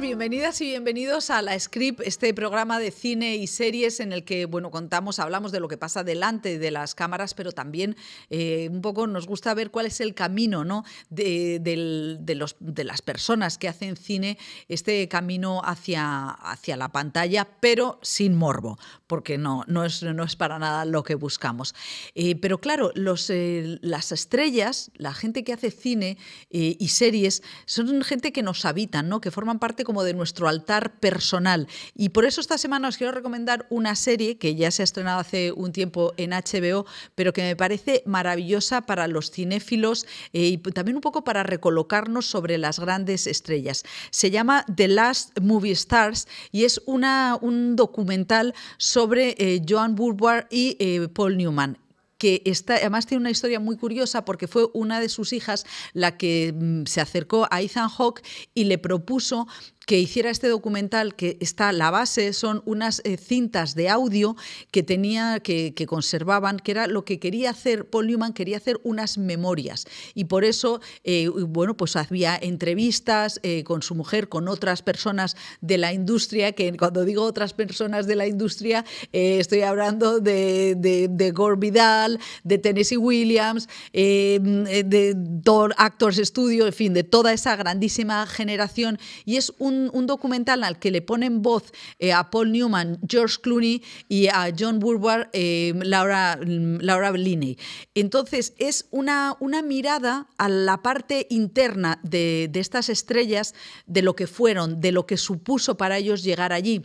Bienvenidas y bienvenidos a La Script, este programa de cine y series en el que, bueno, contamos, hablamos de lo que pasa delante de las cámaras, pero también eh, un poco nos gusta ver cuál es el camino, ¿no? De, los, de las personas que hacen cine, este camino hacia, hacia la pantalla, pero sin morbo, porque no, no, es, para nada lo que buscamos. Eh, pero claro, los, eh, las estrellas, la gente que hace cine y series, son gente que nos habitan, ¿no? Que forman parte como de nuestro altar personal. Y por eso esta semana os quiero recomendar una serie que ya se ha estrenado hace un tiempo en HBO, pero que me parece maravillosa para los cinéfilos eh, y también un poco para recolocarnos sobre las grandes estrellas. Se llama The Last Movie Stars y es una, un documental sobre eh, Joan Woodward y eh, Paul Newman que además tiene una historia muy curiosa porque fue una de sus hijas la que mm, se acercó a Ethan Hawke y le propuso que hiciera este documental, que está la base, son unas eh, cintas de audio que tenía, que, conservaban, que era lo que quería hacer Paul Newman, quería hacer unas memorias. Y por eso, eh, bueno, pues había entrevistas eh, con su mujer, con otras personas de la industria, que cuando digo otras personas de la industria, estoy hablando de, de, de, Gore Vidal, de Tennessee Williams, em, de Actors Studio, en fin, de toda esa grandísima generación. Y es un un, documental al que le ponen voz eh, a Paul Newman, George Clooney y a John Woodward, eh, Laura, Laura Linney. Entonces, es una, una mirada a la parte interna de estas estrellas, de lo que fueron, de lo que supuso para ellos llegar allí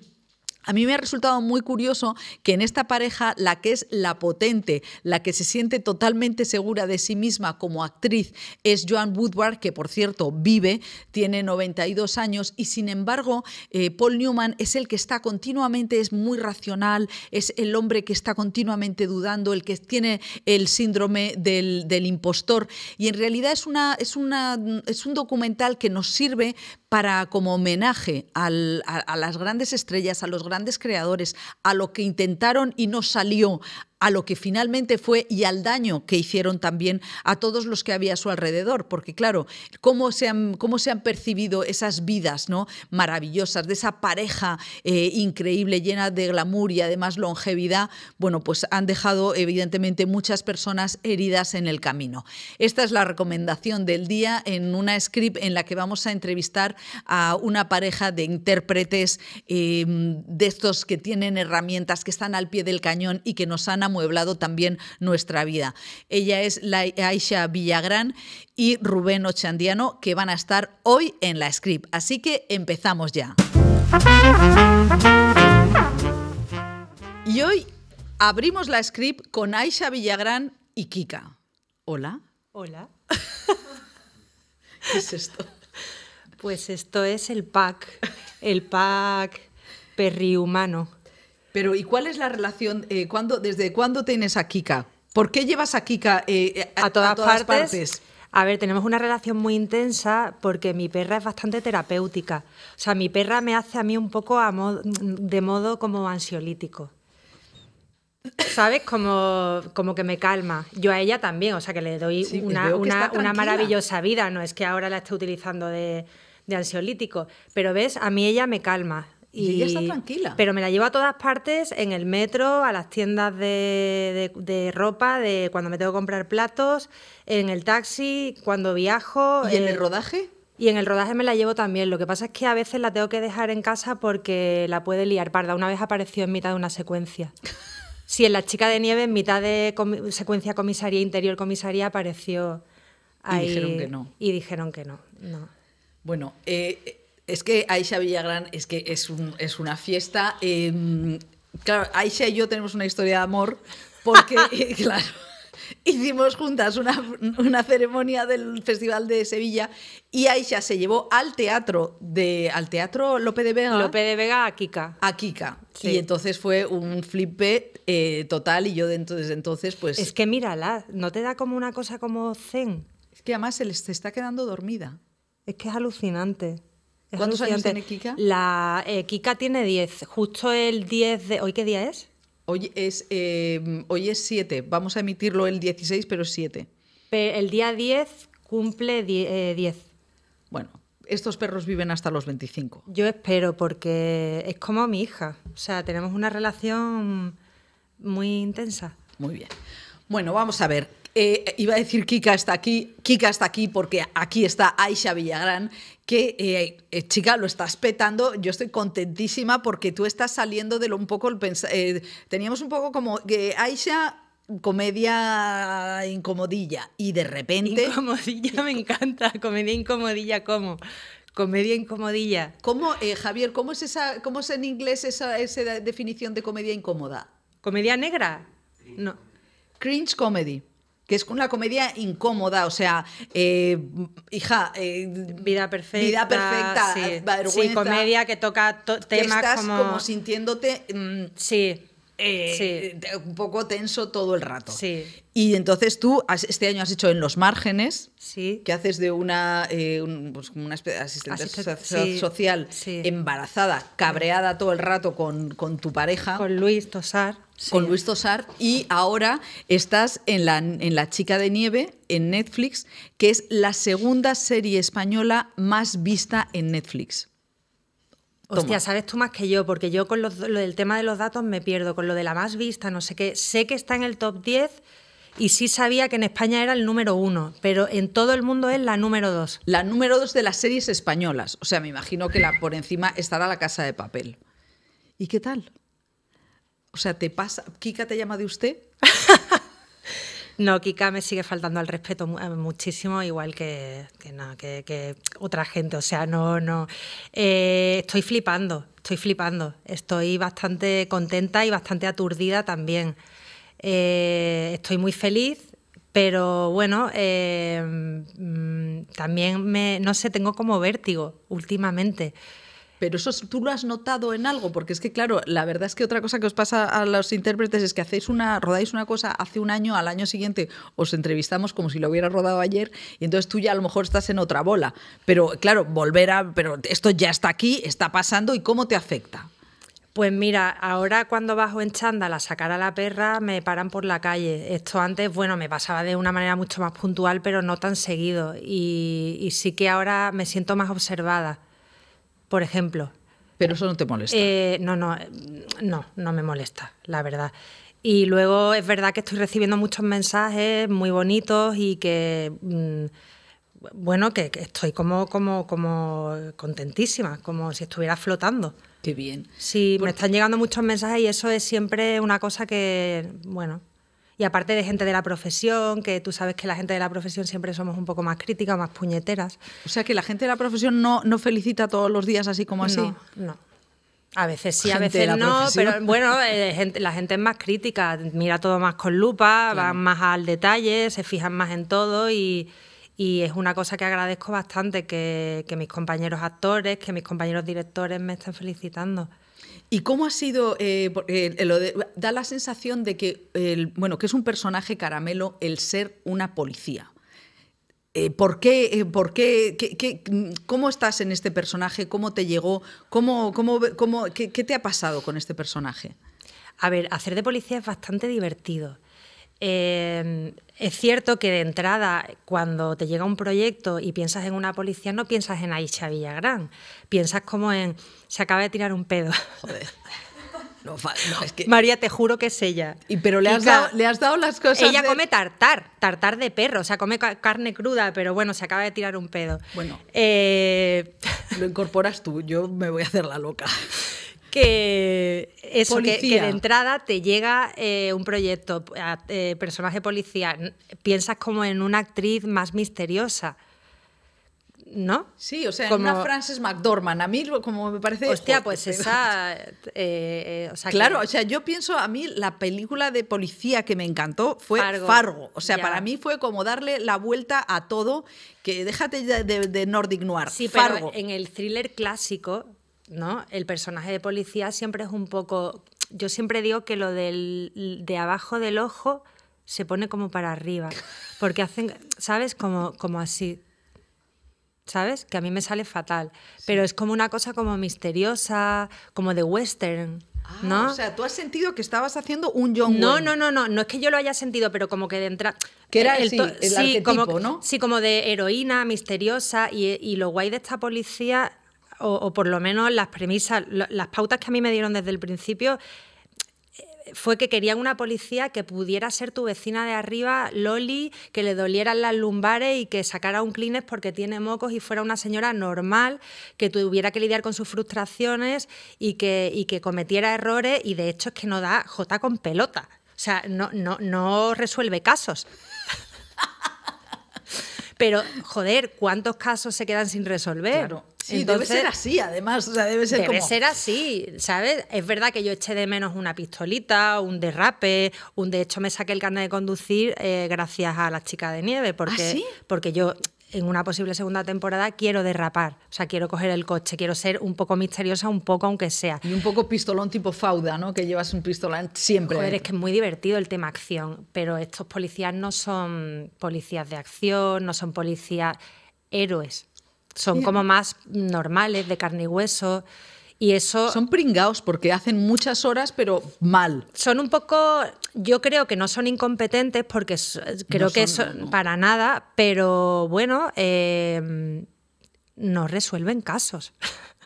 a mí me ha resultado muy curioso que en esta pareja la que es la potente, la que se siente totalmente segura de sí misma como actriz es Joan Woodward, que por cierto vive, tiene 92 años y sin embargo eh, Paul Newman es el que está continuamente, es muy racional, es el hombre que está continuamente dudando, el que tiene el síndrome del, impostor y en realidad es, una, es, una, es un documental que nos sirve para como homenaje a, a las grandes estrellas, a los grandes grandes creadores a lo que intentaron y no salió, a lo que finalmente fue y al daño que hicieron también a todos los que había a su alrededor, porque claro, cómo se han, cómo se han percibido esas vidas ¿no? maravillosas, de esa pareja eh, increíble, llena de glamour y además longevidad, bueno, pues han dejado evidentemente muchas personas heridas en el camino. Esta es la recomendación del día en una script en la que vamos a entrevistar a una pareja de intérpretes eh, de estos que tienen herramientas, que están al pie del cañón y que nos han mueblado también nuestra vida. Ella es la Aisha Villagrán y Rubén Ochandiano, que van a estar hoy en la script. Así que empezamos ya. Y hoy abrimos la script con Aisha Villagrán y Kika. Hola. Hola. ¿Qué es esto? Pues esto es el pack, el pack perrihumano. humano. Pero ¿y cuál es la relación? Eh, ¿Desde cuándo tienes a Kika? ¿Por qué llevas a Kika eh, eh, a, todas, partes? A ver, tenemos una relación muy intensa porque mi perra es bastante terapéutica. O sea, mi perra me hace a mí un poco de modo como ansiolítico. ¿Sabes? Como, que me calma. Yo a ella también, o sea que le doy una, maravillosa vida, no es que ahora la esté utilizando de, de ansiolítico, pero ves, a mí ella me calma. Y, ella está tranquila. Pero me la llevo a todas partes, en el metro, a las tiendas de, ropa, de cuando me tengo que comprar platos, en el taxi, cuando viajo. ¿Y en el eh, rodaje? Y en el rodaje me la llevo también. Lo que pasa es que a veces la tengo que dejar en casa porque la puede liar parda. Una vez apareció en mitad de una secuencia. Sí, en La Chica de Nieve, en mitad de secuencia comisaría, interior comisaría, apareció ahí. Y dijeron que no. Y dijeron que no. Bueno, eh, es que Aisha Villagrán es que es, una fiesta. Em, Aisha y yo tenemos una historia de amor porque, eh, hicimos juntas una, ceremonia del Festival de Sevilla y Aisha se llevó al teatro de al teatro Lope de Vega. Lope de Vega a Kika. A Kika. Y entonces fue un flipe eh, total y yo desde entonces pues... Es que mírala, ¿no te da como una cosa como zen? Es que además se les está quedando dormida. Es que es alucinante. ¿Cuántos años tiene Kika? La, eh, Kika tiene 10. Justo el 10 de. ¿Hoy qué día es? Hoy es, em, hoy es 7. Vamos a emitirlo el 16, pero es 7. El día 10 cumple 10. Eh, bueno, estos perros viven hasta los 25. Yo espero, porque es como mi hija. O sea, tenemos una relación muy intensa. Muy bien. Bueno, vamos a ver. Eh, iba a decir Kika está aquí, Kika está aquí porque aquí está Aisha Villagrán, que eh, eh, chica, lo estás petando, yo estoy contentísima porque tú estás saliendo de lo un poco el teníamos un poco como que Aisha comedia incomodilla y de repente incomodilla me encanta, comedia incomodilla como comedia incomodilla. ¿Cómo Javier, cómo es esa cómo es en inglés esa, esa definición de comedia incómoda? ¿Comedia negra? No. Cringe comedy que es una comedia incómoda, o sea, eh, hija, eh, vida perfecta, vida perfecta, sí, comedia que toca temas estás como... sintiéndote, mm, sí. Eh, un poco tenso todo el rato. Sí. Y entonces tú este año has hecho en los márgenes, sí. que haces de una, eh, una asistente social embarazada, cabreada todo el rato con, con tu pareja. Con Luis Tosar con Luis Tosar y ahora estás en la, en la Chica de Nieve, en Netflix, que es la segunda serie española más vista en Netflix. Hostia, sabes tú más que yo, porque yo con lo del tema de los datos me pierdo, con lo de la más vista, no sé qué. Sé que está en el top 10 y sí sabía que en España era el número uno, pero en todo el mundo es la número dos. La número dos de las series españolas. O sea, me imagino que la por encima estará la casa de papel. ¿Y qué tal? O sea, te pasa. ¿Kika te llama de usted? No, Kika me sigue faltando al respeto eh, muchísimo, igual que, otra gente. O sea, no, no. Eh, estoy flipando, estoy flipando. Estoy bastante contenta y bastante aturdida también. Eh, estoy muy feliz, pero bueno, mm, también me, no sé, tengo como vértigo últimamente. Pero eso tú lo has notado en algo, porque es que, claro, la verdad es que otra cosa que os pasa a los intérpretes es que hacéis una, rodáis una cosa hace un año, al año siguiente os entrevistamos como si lo hubiera rodado ayer, y entonces tú ya a lo mejor estás en otra bola. Pero claro, volver a, pero esto ya está aquí, está pasando, ¿y cómo te afecta? Pues mira, ahora cuando bajo en chándal a sacar a la perra me paran por la calle. Esto antes, bueno, me pasaba de una manera mucho más puntual, pero no tan seguido. y sí que ahora me siento más observada por ejemplo. Pero eso no te molesta. Eh, no, no, no, no me molesta, la verdad. Y luego es verdad que estoy recibiendo muchos mensajes muy bonitos y que... Mm, bueno, que, estoy como, como, como contentísima, como si estuviera flotando. Qué bien. Sí, me están llegando muchos mensajes y eso es siempre una cosa que, bueno, y aparte de gente de la profesión, que tú sabes que la gente de la profesión siempre somos un poco más críticas, más puñeteras. O sea que la gente de la profesión no, no felicita todos los días así como así. No, A veces sí, a veces no, pero bueno, eh, la gente es más crítica, mira todo más con lupa, van más al detalle, se fijan más en todo y, es una cosa que agradezco bastante que, que mis compañeros actores, que mis compañeros directores me estén felicitando. ¿Y cómo ha sido? Eh, eh, da la sensación de que, bueno, que es un personaje caramelo el ser una policía. Eh, ¿Por qué? por ¿Cómo estás en este personaje? ¿Cómo te llegó? ¿Cómo, cómo, cómo qué, qué te ha pasado con este personaje? A ver, hacer de policía es bastante divertido. Eh, es cierto que de entrada, cuando te llega un proyecto y piensas en una policía, no piensas en Aisha Villagrán, piensas como en se acaba de tirar un pedo. Joder. María, te juro que es ella. Y, pero le has, dado, las cosas. Ella come tartar, tartar de perro, o sea, come carne cruda, pero bueno, se acaba de tirar un pedo. Bueno. Eh, Lo incorporas tú, yo me voy a hacer la loca que eso, de entrada te llega eh, un proyecto, eh, personaje policía, piensas como en una actriz más misteriosa. ¿No? Sí, o sea, como... una Frances McDormand. A mí, como me parece. Hostia, pues esa. Eh, claro, o sea, yo pienso, a mí la película de policía que me encantó fue Fargo. O sea, para mí fue como darle la vuelta a todo, que déjate de, de, Nordic Noir. Fargo. en el thriller clásico, ¿no? El personaje de policía siempre es un poco. Yo siempre digo que lo del, de abajo del ojo se pone como para arriba. Porque hacen, ¿sabes? Como, como así. ¿Sabes? Que a mí me sale fatal. Pero es como una cosa como misteriosa, como de western. Ah, ¿no? O sea, tú has sentido que estabas haciendo un John No, no, no, no, no es que yo lo haya sentido, pero como que de entrada. Que era el, sí, como, ¿no? Sí, como de heroína misteriosa y, y, lo guay de esta policía o, por lo menos las premisas, las pautas que a mí me dieron desde el principio eh, fue que querían una policía que pudiera ser tu vecina de arriba, Loli, que le dolieran las lumbares y que sacara un clines porque tiene mocos y fuera una señora normal, que tuviera que lidiar con sus frustraciones y que, y que cometiera errores y de hecho es que no da J con pelota. O sea, no, no, no resuelve casos. Pero, joder, ¿cuántos casos se quedan sin resolver? Claro. Sí, debe ser así, además. debe ser así, ¿sabes? Es verdad que yo eché de menos una pistolita, un derrape, un de hecho me saqué el carnet de conducir eh, gracias a las chicas de nieve, porque, ¿Ah, sí? porque yo en una posible segunda temporada quiero derrapar, o sea, quiero coger el coche, quiero ser un poco misteriosa, un poco aunque sea. Y un poco pistolón tipo fauda, ¿no? Que llevas un pistolón siempre. Joder, es que es muy divertido el tema acción, pero estos policías no son policías de acción, no son policías héroes, son como más normales, de carne y hueso. Y eso... Son pringaos porque hacen muchas horas, pero mal. Son un poco... Yo creo que no son incompetentes porque creo que son, para nada, pero bueno, em, no resuelven casos.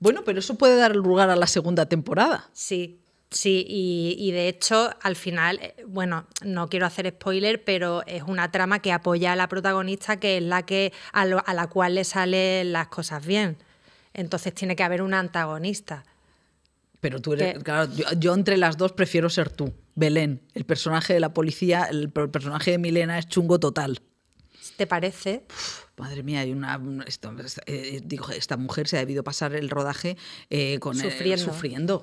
Bueno, pero eso puede dar lugar a la segunda temporada. Sí, Sí, y, de hecho, al final, eh, bueno, no quiero hacer spoiler, pero es una trama que apoya a la protagonista, que es la que a la cual le salen las cosas bien. Entonces tiene que haber un antagonista. Pero tú eres, claro, yo, entre las dos prefiero ser tú, Belén. El personaje de la policía, el, personaje de Milena es chungo total. ¿Te parece? madre mía, hay una, esto, eh, digo, esta mujer se ha debido pasar el rodaje eh, con eh, sufriendo. sufriendo.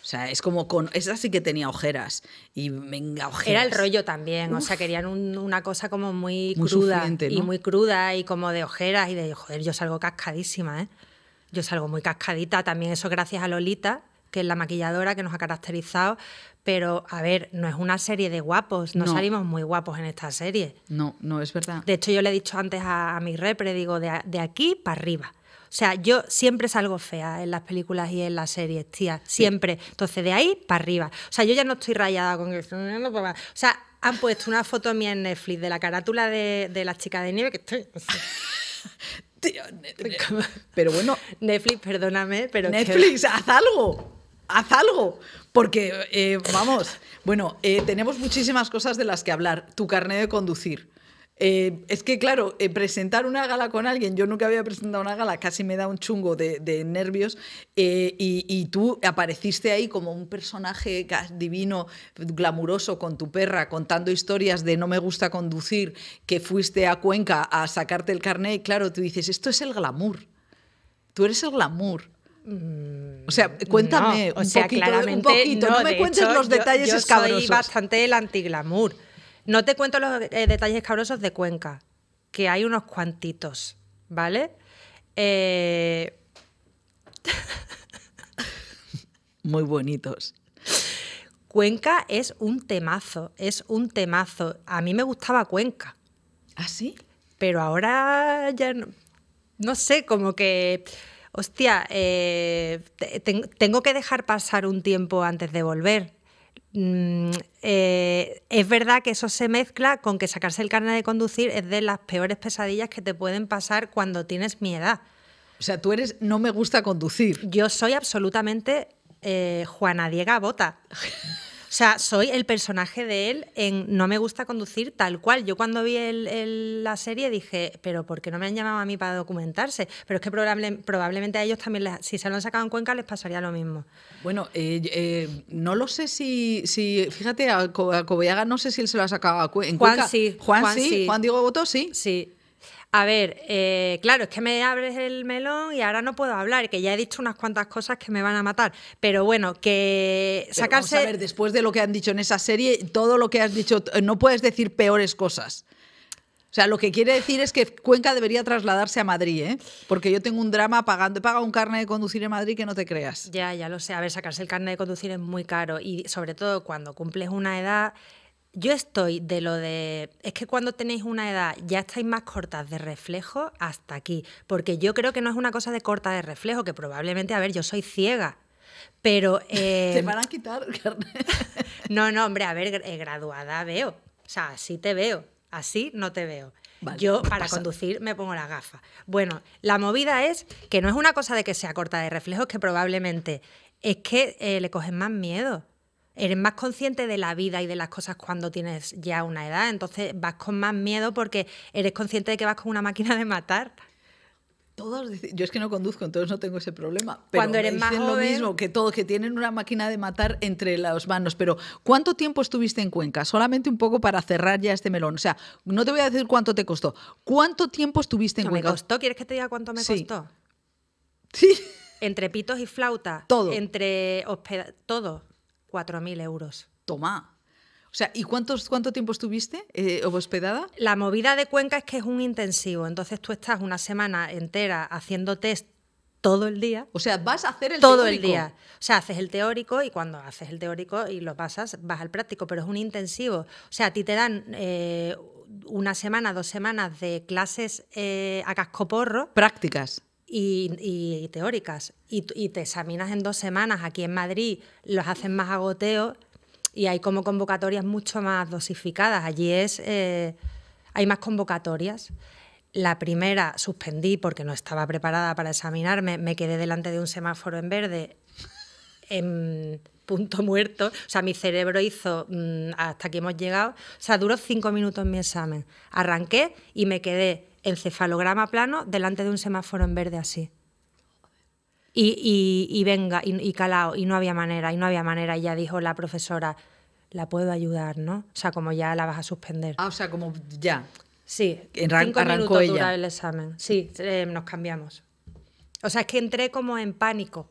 O sea, es como con. Esa sí que tenía ojeras. Y venga, ojeras. Era el rollo también. O sea, querían una cosa como muy, cruda. Y muy cruda y como de ojeras y de, joder, yo salgo cascadísima, ¿eh? yo salgo muy cascadita, también eso gracias a Lolita, que es la maquilladora que nos ha caracterizado, pero a ver, no es una serie de guapos, no, salimos muy guapos en esta serie. No, no, es verdad. De hecho, yo le he dicho antes a, mi repre, digo, de, aquí para arriba. O sea, yo siempre salgo fea en las películas y en las series, tía, siempre. Entonces, de ahí para arriba. O sea, yo ya no estoy rayada con que O sea, han puesto una foto mía en Netflix de la carátula de, de la chica de nieve que estoy... Netflix. Pero bueno. Netflix, perdóname, pero. Netflix, haz algo. Haz algo. Porque, eh, vamos, bueno, eh, tenemos muchísimas cosas de las que hablar. Tu carnet de conducir. Eh, es que, claro, eh, presentar una gala con alguien, yo nunca había presentado una gala, casi me da un chungo de, nervios, eh, y, tú apareciste ahí como un personaje divino, glamuroso, con tu perra, contando historias de no me gusta conducir, que fuiste a Cuenca a sacarte el carnet, y claro, tú dices, esto es el glamour, tú eres el glamour. Mm, o sea, cuéntame un, poquito, no, me cuentes los detalles yo, yo Soy bastante el antiglamour. No te cuento los eh, detalles cabrosos de Cuenca, que hay unos cuantitos, ¿vale? Eh, Muy bonitos. Cuenca es un temazo, es un temazo. A mí me gustaba Cuenca. ¿Ah, sí? Pero ahora ya no, sé, como que, hostia, eh, tengo que dejar pasar un tiempo antes de volver. Mm, eh, es verdad que eso se mezcla con que sacarse el carnet de conducir es de las peores pesadillas que te pueden pasar cuando tienes mi edad. O sea, tú eres no me gusta conducir. Yo soy absolutamente eh, Juana Diega Bota. O sea, soy el personaje de él en No me gusta conducir tal cual. Yo cuando vi la serie dije, pero ¿por qué no me han llamado a mí para documentarse? Pero es que probablemente a ellos también, si se lo han sacado en Cuenca, les pasaría lo mismo. Bueno, eh, eh, no lo sé si, fíjate, a, no sé si él se lo ha sacado en Cuenca. Juan sí. Juan, sí. Juan Diego sí. Sí. A ver, eh, claro, es que me abres el melón y ahora no puedo hablar, que ya he dicho unas cuantas cosas que me van a matar. Pero bueno, que sacarse. Vamos a ver, después de lo que han dicho en esa serie, todo lo que has dicho, no puedes decir peores cosas. O sea, lo que quiere decir es que Cuenca debería trasladarse a Madrid, ¿eh? Porque yo tengo un drama pagando, he pagado un carnet de conducir en Madrid que no te creas. Ya, ya lo sé. A ver, sacarse el carnet de conducir es muy caro y sobre todo cuando cumples una edad yo estoy de lo de. Es que cuando tenéis una edad ya estáis más cortas de reflejo hasta aquí. Porque yo creo que no es una cosa de corta de reflejo, que probablemente, a ver, yo soy ciega. Pero. Eh... Te van a quitar no, no, hombre, a ver, eh, graduada veo. O sea, así te veo. Así no te veo. yo pues para conducir me pongo la gafa. Bueno, la movida es que no es una cosa de que sea corta de reflejo, es que probablemente es que eh, le cogen más miedo. Eres más consciente de la vida y de las cosas cuando tienes ya una edad, entonces vas con más miedo porque eres consciente de que vas con una máquina de matar. Todos, yo es que no conduzco, entonces no tengo ese problema. Pero Cuando eres dicen más lo mismo que todos que tienen una máquina de matar entre las manos. Pero ¿cuánto tiempo estuviste en Cuenca? Solamente un poco para cerrar ya este melón. O sea, no te voy a decir cuánto te costó. ¿Cuánto tiempo estuviste en Cuenca? Me costó. ¿Quieres que te diga cuánto me costó? Sí. Entre pitos y flauta. Todo. Entre hospedados. todo. 4.000 euros. Toma. O sea, ¿y cuántos, cuánto tiempo estuviste eh, hospedada? La movida de Cuenca es que es un intensivo, entonces tú estás una semana entera haciendo test todo el día. O sea, vas a hacer el todo el día. O sea, haces el teórico y cuando haces el teórico y lo pasas, vas al práctico, pero es un intensivo. O sea, a ti te dan eh, una semana, dos semanas de clases eh, a cascoporro. Prácticas y, teóricas. Y, te examinas en dos semanas. Aquí en Madrid los hacen más agoteos y hay como convocatorias mucho más dosificadas. Allí es, eh, hay más convocatorias. La primera suspendí porque no estaba preparada para examinarme. Me quedé delante de un semáforo en verde en punto muerto. O sea, mi cerebro hizo mm, hasta aquí hemos llegado. O sea, duró cinco minutos mi examen. Arranqué y me quedé cefalograma plano delante de un semáforo en verde así. Y, venga, y, calado, calao, y no había manera, y no había manera, y ya dijo la profesora, la puedo ayudar, ¿no? O sea, como ya la vas a suspender. Ah, o sea, como ya. Sí, Enran cinco arrancó minutos el examen. Sí, eh, nos cambiamos. O sea, es que entré como en pánico.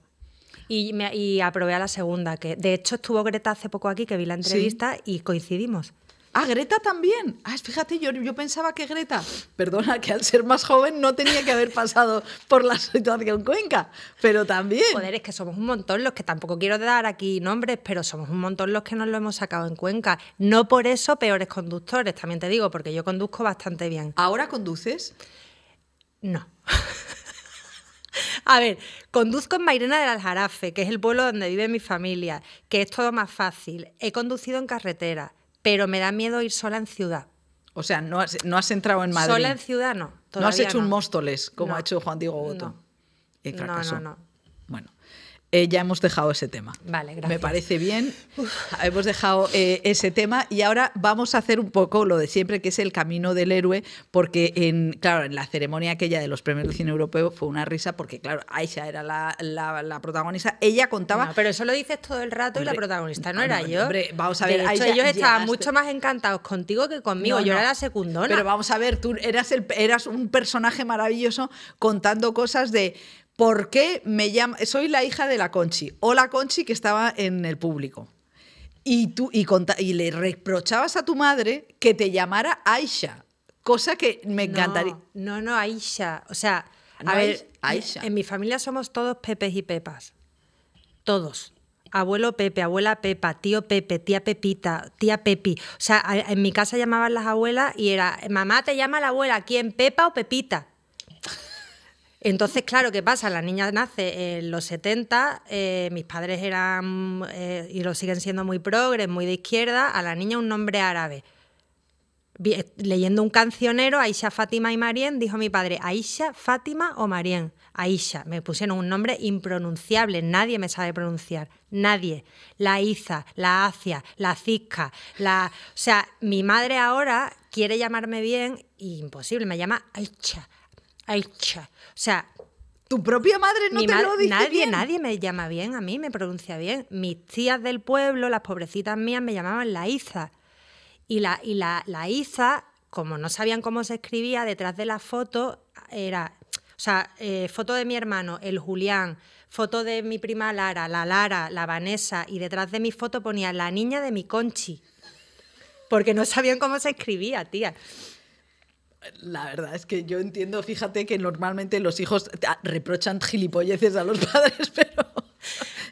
Y, me, y aprobé a la segunda, que de hecho estuvo Greta hace poco aquí, que vi la entrevista y coincidimos. Ah, Greta también. Ah, fíjate, yo, yo pensaba que Greta, perdona, que al ser más joven no tenía que haber pasado por la situación Cuenca, pero también. Joder, es que somos un montón los que tampoco quiero dar aquí nombres, pero somos un montón los que nos lo hemos sacado en Cuenca. No por eso peores conductores, también te digo, porque yo conduzco bastante bien. ¿Ahora conduces? No. A ver, conduzco en Mairena del Aljarafe, que es el pueblo donde vive mi familia, que es todo más fácil. He conducido en carretera pero me da miedo ir sola en ciudad. O sea, no has, no has entrado en Madrid. Sola en ciudad no. No has hecho un Móstoles, como ha hecho Juan Diego Goto. No, no, no. Eh, ya hemos dejado ese tema. Vale, gracias. Me parece bien. Hemos dejado eh, ese tema y ahora vamos a hacer un poco lo de siempre, que es el camino del héroe, porque, en, claro, en la ceremonia aquella de los premios del cine europeo fue una risa, porque, claro, Aisha era la, protagonista. Ella contaba. pero eso lo dices todo el rato y la protagonista no, ah, era yo. Hombre, vamos a ver. De ellos estaban mucho más encantados contigo que conmigo. yo era la secundona. Pero vamos a ver, tú eras, eras un personaje maravilloso contando cosas de ¿Por qué me llama? Soy la hija de la Conchi, o la Conchi que estaba en el público. Y, tú, y, le reprochabas a tu madre que te llamara Aisha, cosa que me encantaría. No, no, Aisha. O sea, a ver, Aisha. en mi familia somos todos Pepes y Pepas. Todos. Abuelo Pepe, abuela Pepa, tío Pepe, tía Pepita, tía Pepi. O sea, en mi casa llamaban las abuelas y era, mamá te llama la abuela, ¿quién? ¿Pepa o Pepita? Entonces, claro, ¿qué pasa? La niña nace en los 70, eh, mis padres eran, eh, y lo siguen siendo muy progres, muy de izquierda, a la niña un nombre árabe. Eh, leyendo un cancionero, Aisha, Fátima y Marien, dijo mi padre, Aisha, Fátima o Marien. Aisha, me pusieron un nombre impronunciable, nadie me sabe pronunciar, nadie. La Iza, la Acia, la Cisca, la... O sea, mi madre ahora quiere llamarme bien imposible, me llama Aisha, o sea, tu propia madre no te lo dice nadie, Nadie me llama bien, a mí me pronuncia bien. Mis tías del pueblo, las pobrecitas mías, me llamaban la Iza. Y la, y la, Iza, como no sabían cómo se escribía, detrás de la foto era, o sea, eh, foto de mi hermano, el Julián, foto de mi prima Lara, la Lara, la Vanessa, y detrás de mi foto ponía la niña de mi conchi. Porque no sabían cómo se escribía, tía. La verdad es que yo entiendo, fíjate que normalmente los hijos reprochan gilipolleces a los padres, pero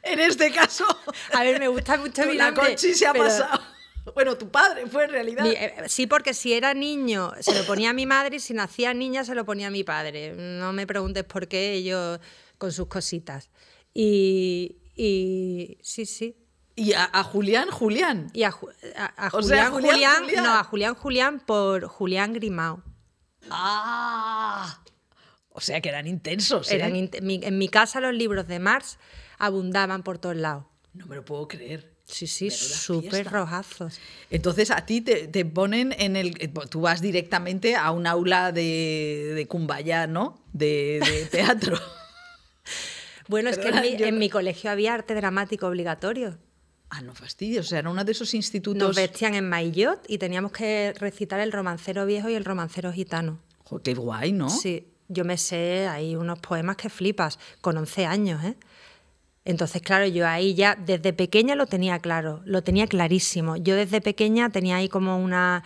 en este caso. A ver, me gusta mucho mi La Conchi se ha pasado. Bueno, tu padre fue en realidad. Eh, sí, porque si era niño se lo ponía a mi madre y si nacía niña se lo ponía a mi padre. No me preguntes por qué ellos con sus cositas. Y, sí, sí. Y a, Julián, Julián. Y a, a, sea, no, a Julián, Julián por Julián Grimao. ¡Ah! O sea que eran intensos. ¿eh? en mi casa los libros de Marx abundaban por todos lados. No me lo puedo creer. Sí, sí, súper rojazos. Entonces a ti te, ponen en el... Eh, tú vas directamente a un aula de, de ¿no? De, teatro. bueno, es que en mi colegio había arte dramático obligatorio. Ah, no fastidios, o sea, era uno de esos institutos. Nos vestían en maillot y teníamos que recitar el romancero viejo y el romancero gitano. Joder, qué guay, ¿no? Sí, yo me sé, hay unos poemas que flipas, con 11 años, ¿eh? Entonces, claro, yo ahí ya desde pequeña lo tenía claro, lo tenía clarísimo. Yo desde pequeña tenía ahí como una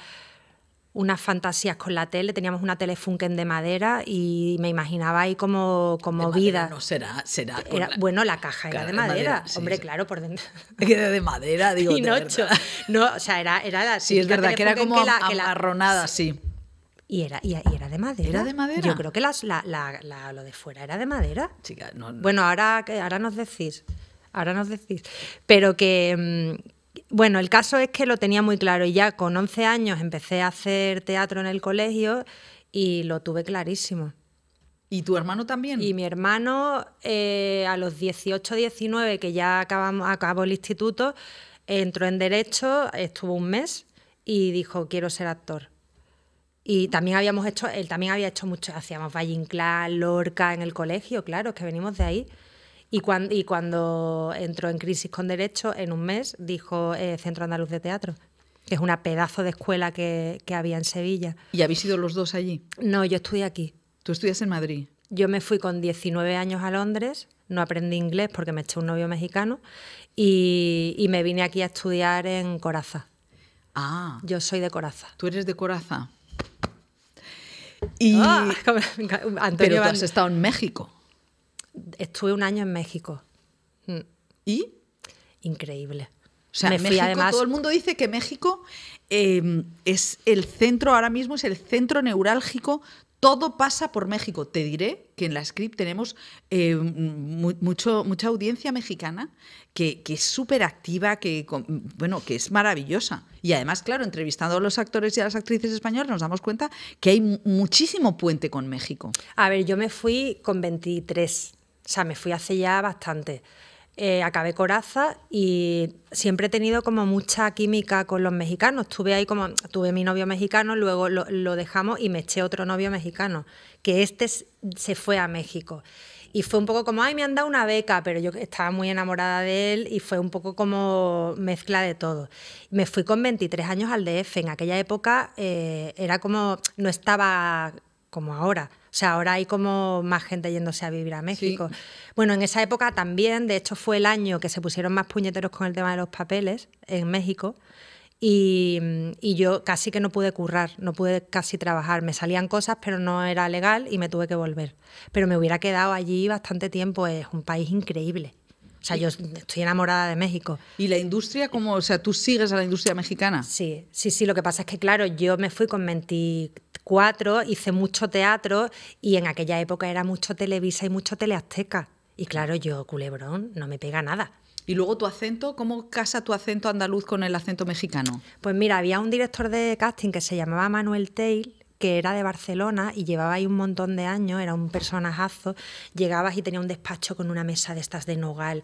unas fantasías con la tele, teníamos una telefunken de madera y me imaginaba ahí como, como vida. no será, bueno, la caja era de madera. Hombre, claro, por dentro. Era de madera, digo. Pinocho. No, o sea, era, era la. Sí, es verdad, que era como que sí. Y era, y, era de madera. ¿Era de madera? Yo creo que lo de fuera era de madera. Bueno, ahora, ahora nos decís. Ahora nos decís. Pero que, mm, bueno, el caso es que lo tenía muy claro y ya con 11 años empecé a hacer teatro en el colegio y lo tuve clarísimo. ¿Y tu hermano también? Y mi hermano eh, a los 18, 19, que ya acabamos, acabó el instituto, entró en Derecho, estuvo un mes y dijo, quiero ser actor. Y también habíamos hecho, él también había hecho mucho, hacíamos Valincla Lorca en el colegio, claro, que venimos de ahí. Y, cuando entró en crisis con derecho, en un mes, dijo eh, Centro Andaluz de Teatro, que es una pedazo de escuela que, había en Sevilla. ¿Y habéis ido los dos allí? No, yo estudié aquí. ¿Tú estudias en Madrid? Yo me fui con 19 años a Londres, no aprendí inglés porque me eché un novio mexicano y, me vine aquí a estudiar en Coraza. Ah. Yo soy de Coraza. ¿Tú eres de Coraza? Ah, y... Antonio pero tú has estado en México estuve un año en México. Mm. ¿Y? Increíble. O sea, todo el mundo dice que México em, es el centro, ahora mismo es el centro neurálgico. Todo pasa por México. Te diré que en la script tenemos em, mucho, mucha audiencia mexicana que, es súper activa, que, bueno, que es maravillosa. Y además, claro, entrevistando a los actores y a las actrices españolas nos damos cuenta que hay muchísimo puente con México. A ver, yo me fui con 23 o sea, me fui hace ya bastante. Eh, acabé Coraza y siempre he tenido como mucha química con los mexicanos. Tuve ahí como, tuve mi novio mexicano, luego lo, dejamos y me eché otro novio mexicano, que este se fue a México. Y fue un poco como, ay, me han dado una beca, pero yo estaba muy enamorada de él y fue un poco como mezcla de todo. Me fui con 23 años al DF, en aquella época eh, era como, no estaba como ahora. O sea, ahora hay como más gente yéndose a vivir a México. Bueno, en esa época también, de hecho fue el año que se pusieron más puñeteros con el tema de los papeles en México. y, yo casi que no pude currar, no pude casi trabajar. Me salían cosas, pero no era legal y me tuve que volver. Pero me hubiera quedado allí bastante tiempo, es un país increíble. O sea, yo estoy enamorada de México. ¿Y la industria como, O sea, ¿tú sigues a la industria mexicana? Sí, sí, sí. Lo que pasa es que, claro, yo me fui con 24, hice mucho teatro y en aquella época era mucho Televisa y mucho Teleazteca. Y claro, yo, culebrón, no me pega nada. Y luego tu acento, ¿cómo casa tu acento andaluz con el acento mexicano? Pues mira, había un director de casting que se llamaba Manuel Teil, que era de Barcelona y llevaba ahí un montón de años, era un personajazo, llegabas y tenía un despacho con una mesa de estas de nogal,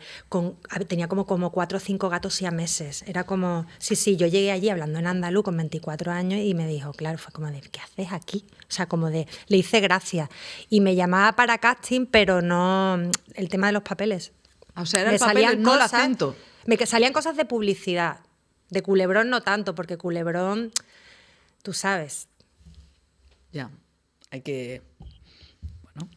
tenía como, como cuatro o cinco gatos y a meses, era como, sí, sí, yo llegué allí hablando en andaluz con 24 años y me dijo, claro, fue como de, ¿qué haces aquí? O sea, como de, le hice gracia y me llamaba para casting, pero no, el tema de los papeles. O sea, era el no el acento. Me que salían cosas de publicidad, de Culebrón no tanto, porque Culebrón, tú sabes, ya, hay que... Bueno.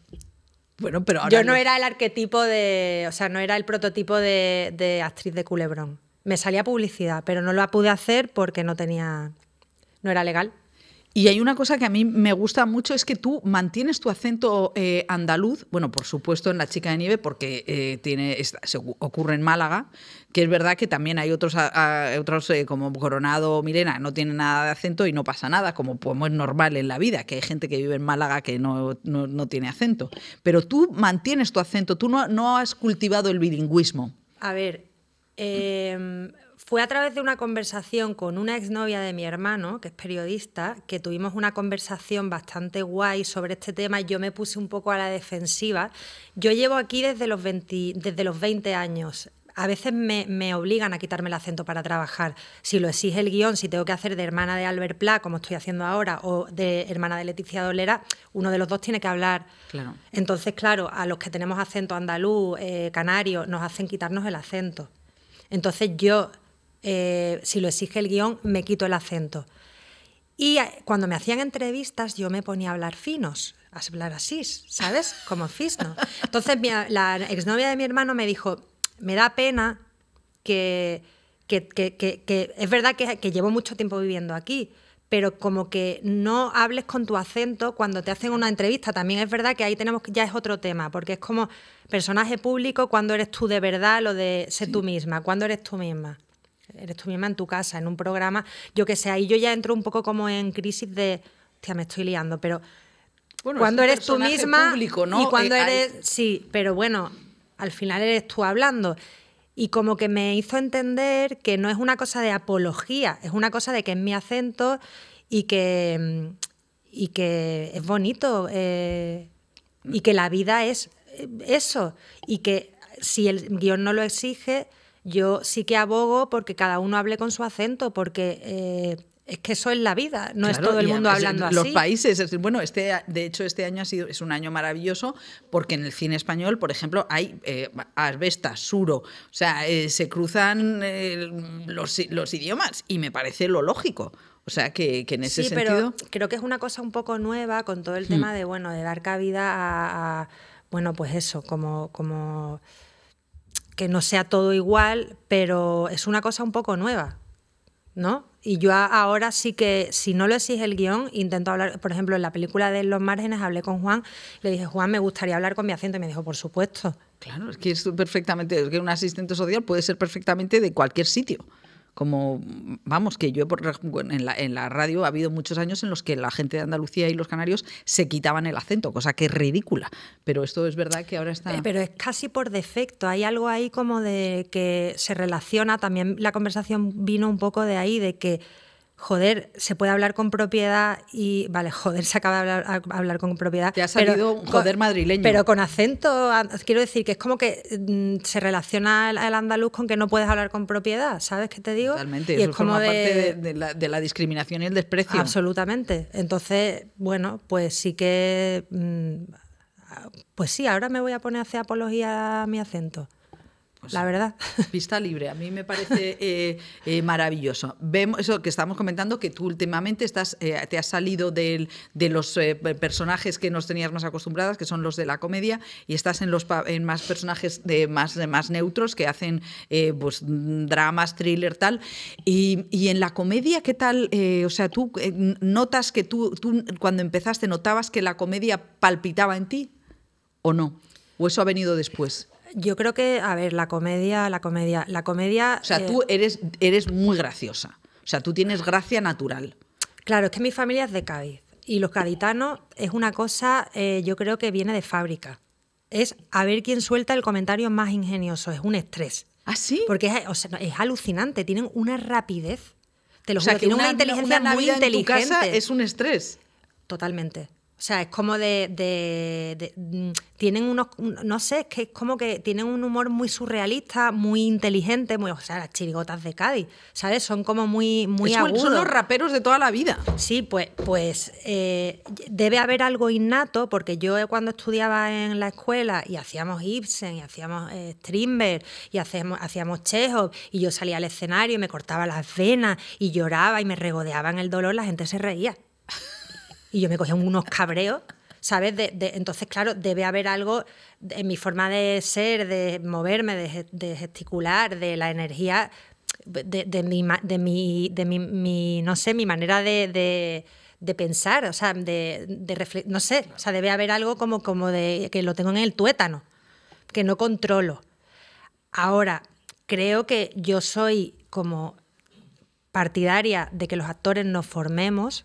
Bueno, pero Yo no, era el arquetipo de... O sea, no era el prototipo de, de actriz de culebrón. Me salía publicidad, pero no la pude hacer porque no tenía... No era legal. Y hay una cosa que a mí me gusta mucho, es que tú mantienes tu acento eh, andaluz, bueno, por supuesto en La Chica de Nieve, porque eh, tiene, se ocurre en Málaga, que es verdad que también hay otros, eh, como Coronado o Milena, no tienen nada de acento y no pasa nada, como, es normal en la vida, que hay gente que vive en Málaga que no, tiene acento. Pero tú mantienes tu acento, tú no, no has cultivado el bilingüismo. A ver, em, fue a través de una conversación con una exnovia de mi hermano, que es periodista, que tuvimos una conversación bastante guay sobre este tema. Yo me puse un poco a la defensiva. Yo llevo aquí desde los 20, años a veces me, obligan a quitarme el acento para trabajar. Si lo exige el guión, si tengo que hacer de hermana de Albert Pla, como estoy haciendo ahora, o de hermana de Leticia Dolera, uno de los dos tiene que hablar. Claro. Entonces, claro, a los que tenemos acento andaluz, eh, canario, nos hacen quitarnos el acento. Entonces yo eh, si lo exige el guión, me quito el acento. Y eh, cuando me hacían entrevistas, yo me ponía a hablar finos, a hablar así, ¿sabes? Como fisno. Entonces, la exnovia de mi hermano me dijo: Me da pena que, es verdad que llevo mucho tiempo viviendo aquí, pero como que no hables con tu acento cuando te hacen una entrevista. También es verdad que ahí tenemos ya es otro tema, porque es como personaje público, cuando eres tú de verdad, lo de ser tú misma, cuando eres tú misma eres tú misma en tu casa, en un programa, yo que sé, ahí yo ya entro un poco como en crisis de, hostia, me estoy liando, pero cuando eres tú misma y cuando eh, eres, sí, pero bueno, al final eres tú hablando. Y como que me hizo entender que no es una cosa de apología, es una cosa de que es mi acento y que, y que es bonito eh, y que la vida es eso y que si el guión no lo exige, yo sí que abogo porque cada uno hable con su acento, porque eh, es que eso es la vida, no es todo el mundo eh, hablando así. Los países, bueno, este, de hecho este año ha sido, es un año maravilloso porque en el cine español, por ejemplo, hay eh, Suro, o sea, eh, se cruzan los, idiomas y me parece lo lógico. O sea, que, que en ese sí, pero creo que es una cosa un poco nueva con todo el mm. tema de, bueno, de dar cabida a, a bueno, pues eso, como... como que no sea todo igual, pero es una cosa un poco nueva, ¿no? Y yo ahora sí que, si no lo exige el guión, intento hablar, por ejemplo, en la película de Los Márgenes hablé con Juan, le dije, Juan, me gustaría hablar con mi acento, y me dijo, por supuesto. Claro, es que es perfectamente, es que un asistente social puede ser perfectamente de cualquier sitio como vamos, que yo en, la, en la, radio ha habido muchos años en los que la gente de Andalucía y los canarios se quitaban el acento, cosa que es ridícula, pero esto es verdad que ahora está... Eh, pero es casi por defecto, hay algo ahí como de que se relaciona, también la conversación vino un poco de ahí, de que joder, se puede hablar con propiedad y, vale, joder, se acaba de hablar, con propiedad. Te ha salido un joder madrileño. Pero con acento, quiero decir que es como que mm, se relaciona el, andaluz con que no puedes hablar con propiedad, ¿sabes qué te digo? Totalmente, es como de, parte de, la, discriminación y el desprecio. Absolutamente. Entonces, bueno, pues sí que... Mm, pues sí, ahora me voy a poner a hacer apología a mi acento. Pues la verdad. Pista libre, a mí me parece eh, eh, maravilloso. Vemos eso que estamos comentando, que tú últimamente estás, eh, te has salido de los personajes que nos tenías más acostumbradas, que son los de la comedia, y estás en los más personajes de más, más neutros que hacen pues, dramas, thriller, tal. Y, y, en la comedia, ¿qué tal? o sea, tú notas que tú, tú cuando empezaste notabas que la comedia palpitaba en ti o no, o eso ha venido después. Yo creo que, a ver, la comedia, la comedia, la comedia. O sea, tú eh, eres, eres muy graciosa. O sea, tú tienes gracia natural. Claro, es que mi familia es de Cádiz. Y los caditanos es una cosa, eh, yo creo que viene de fábrica. Es a ver quién suelta el comentario más ingenioso. Es un estrés. ¿Ah, sí? Porque es, alucinante. Tienen una rapidez. o sea, tienen una, inteligencia muy inteligente. En tu casa es un estrés. Totalmente. O sea, es como de. Mm, tienen unos. No sé, es que es como que tienen un humor muy surrealista, muy inteligente, muy. O sea, las chirigotas de Cádiz, ¿sabes? Son como muy, muy Son los raperos de toda la vida. Sí, pues, pues eh, debe haber algo innato, porque yo eh, cuando estudiaba en la escuela y hacíamos Ibsen, y hacíamos eh, y hacíamos, hacíamos y yo salía al escenario y me cortaba las venas, y lloraba y me regodeaba en el dolor, la gente se reía. Y yo me cogía unos cabreos. ¿sabes? entonces, claro, debe haber algo en mi forma de ser, de moverme, de, gesticular, de la energía, de, mi, de, mi, mi, no sé, mi manera de, pensar, o sea, de, no sé, o sea, debe haber algo como, como de que lo tengo en el tuétano, que no controlo. Ahora, creo que yo soy como partidaria de que los actores nos formemos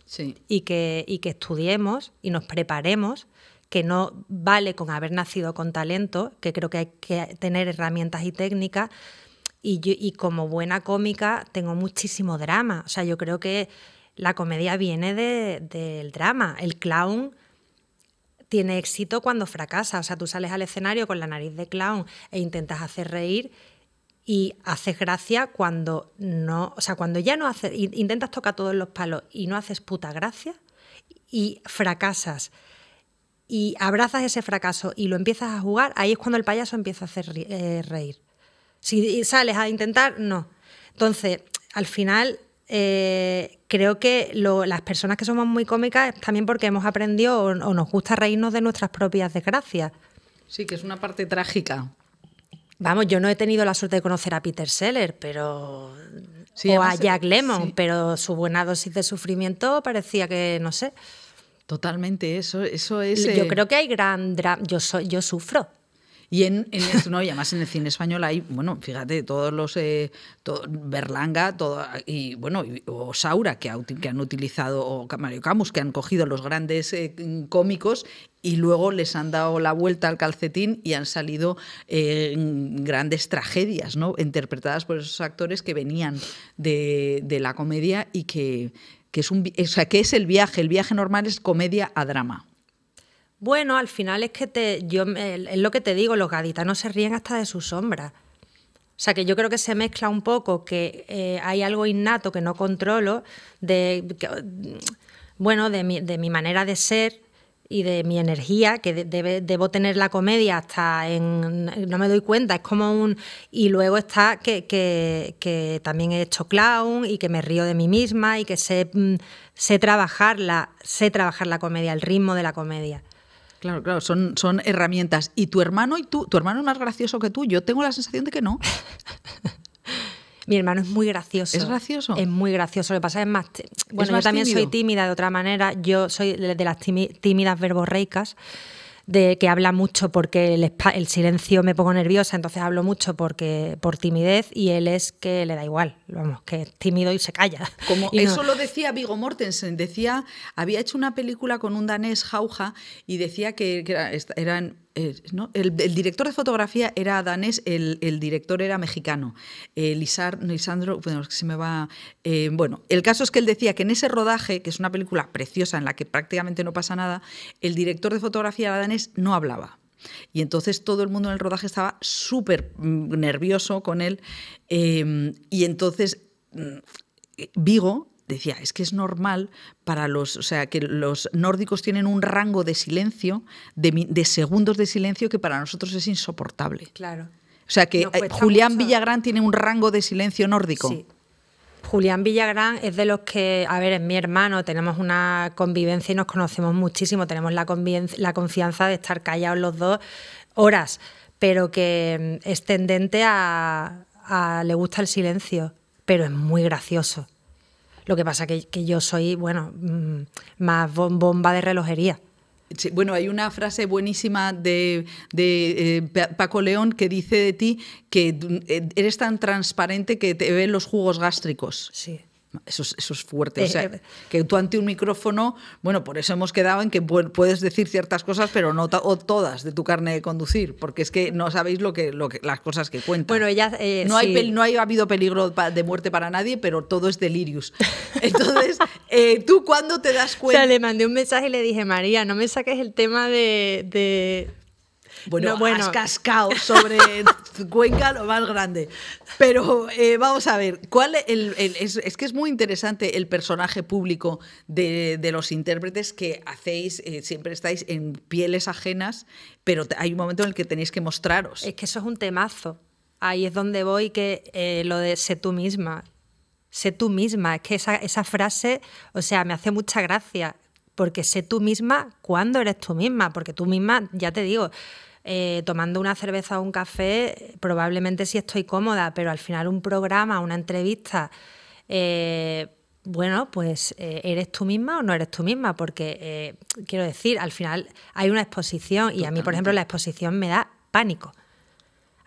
y, que, que estudiemos y nos preparemos, que no vale con haber nacido con talento, que creo que hay que tener herramientas y técnicas. Y, como buena cómica tengo muchísimo drama. O sea, yo creo que la comedia viene del drama. El clown tiene éxito cuando fracasa. O sea, tú sales al escenario con la nariz de clown e intentas hacer reír y haces gracia cuando no, o sea, cuando ya no haces, intentas tocar todos los palos y no haces puta gracia y fracasas y abrazas ese fracaso y lo empiezas a jugar, ahí es cuando el payaso empieza a hacer eh, reír. Si sales a intentar, no. Entonces, al final, eh, creo que las personas que somos muy cómicas también porque hemos aprendido o, nos gusta reírnos de nuestras propias desgracias. Sí, que es una parte trágica. Vamos, yo no he tenido la suerte de conocer a Peter Seller, pero. o a Jack Lemon, pero su buena dosis de sufrimiento parecía que, no sé. Totalmente, eso, eso es. Yo eh, creo que hay gran drama. Yo, yo sufro. Y en, ¿no? además en el cine español hay, bueno, fíjate, todos los eh, Berlanga todo, y bueno, o Saura que, han utilizado, o Mario Camus, que han cogido los grandes eh, cómicos y luego les han dado la vuelta al calcetín y han salido eh, grandes tragedias, ¿no? Interpretadas por esos actores que venían de, la comedia y que, es un, sea, que es el viaje. El viaje normal es comedia a drama. Bueno, al final es que te, yo, es lo que te digo, los gaditanos se ríen hasta de su sombra. O sea, que yo creo que se mezcla un poco que eh, hay algo innato que no controlo, de, bueno, de mi, de mi, manera de ser y de mi energía, que debo tener la comedia hasta en... no me doy cuenta, es como un... Y luego está que, que, que también he hecho clown y que me río de mí misma y que sé, mm, sé, trabajar, la, sé trabajar la comedia, el ritmo de la comedia. Claro, claro, son, son herramientas. Y tu hermano y tú, tu hermano es más gracioso que tú. Yo tengo la sensación de que no. Mi hermano es muy gracioso. ¿Es gracioso? Es muy gracioso. Lo que pasa es más. Bueno, yo también soy tímida de otra manera. Yo soy de las tímidas verborreicas de que habla mucho porque el, silencio me pongo nerviosa, entonces hablo mucho porque por timidez y él es que le da igual, vamos, que es tímido y se calla. Como eso lo decía Vigo Mortensen, decía, había hecho una película con un danés Jauja y decía que, eran eh, el, director de fotografía era danés, el, director era mexicano, eh, Lisandro, bueno, se me va... Eh, bueno, el caso es que él decía que en ese rodaje, que es una película preciosa en la que prácticamente no pasa nada, el director de fotografía danés no hablaba. Y entonces todo el mundo en el rodaje estaba súper mm, nervioso con él. y entonces mm, Vigo decía, es que es normal para los, o sea, que los nórdicos tienen un rango de silencio, de, segundos de silencio que para nosotros es insoportable. Claro. O sea que eh, Julián Villagrán tiene un rango de silencio nórdico. Julián Villagrán es de los que, a ver, es mi hermano, tenemos una convivencia y nos conocemos muchísimo, tenemos la, confianza de estar callados los dos horas, pero que mm, es tendente a le gusta el silencio, pero es muy gracioso. Lo que pasa que, que yo soy, bueno, mm, más bomba de relojería. bueno, hay una frase buenísima de, eh, Paco León que dice de ti que eh, eres tan transparente que te ven los jugos gástricos. Sí. Eso es, fuerte. O eh, sea, eh, que tú ante un micrófono, bueno, por eso hemos quedado en que puedes decir ciertas cosas, pero no o todas de tu carne de conducir, porque es que no sabéis lo que, lo que las cosas que cuentan. Bueno, eh, no, hay, no ha habido peligro de muerte para nadie, pero todo es delirius. Entonces, ¿tú cuándo te das cuenta? O sea, le mandé un mensaje y le dije, María, no me saques el tema de bueno, no, cascado sobre Cuenca lo más grande. Pero eh, vamos a ver, ¿cuál es, que es muy interesante el personaje público de, los intérpretes que hacéis, eh, siempre estáis en pieles ajenas, pero hay un momento en el que tenéis que mostraros. Es que eso es un temazo. Ahí es donde voy, que eh, lo de sé tú misma. Sé tú misma. Es que esa, frase, o sea, me hace mucha gracia porque sé tú misma cuando eres tú misma, porque tú misma, ya te digo, eh, tomando una cerveza o un café, probablemente sí estoy cómoda, pero al final un programa, una entrevista, eh, bueno, pues eh, eres tú misma o no eres tú misma, porque quiero decir, al final hay una exposición y a mí, por ejemplo, la exposición me da pánico.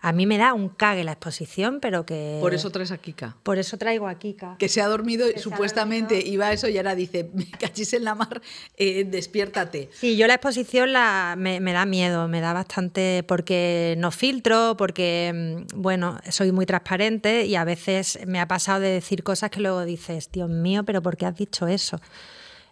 A mí me da un cague la exposición, pero que... Por eso traes a Kika. Por eso traigo a Kika. Que se ha dormido, y supuestamente, iba a eso y ahora dice, me cachis en la mar, eh, despiértate. Sí, yo la exposición me, da miedo, me da bastante, porque no filtro, porque, mm, bueno, soy muy transparente y a veces me ha pasado de decir cosas que luego dices, Dios mío, pero ¿por qué has dicho eso?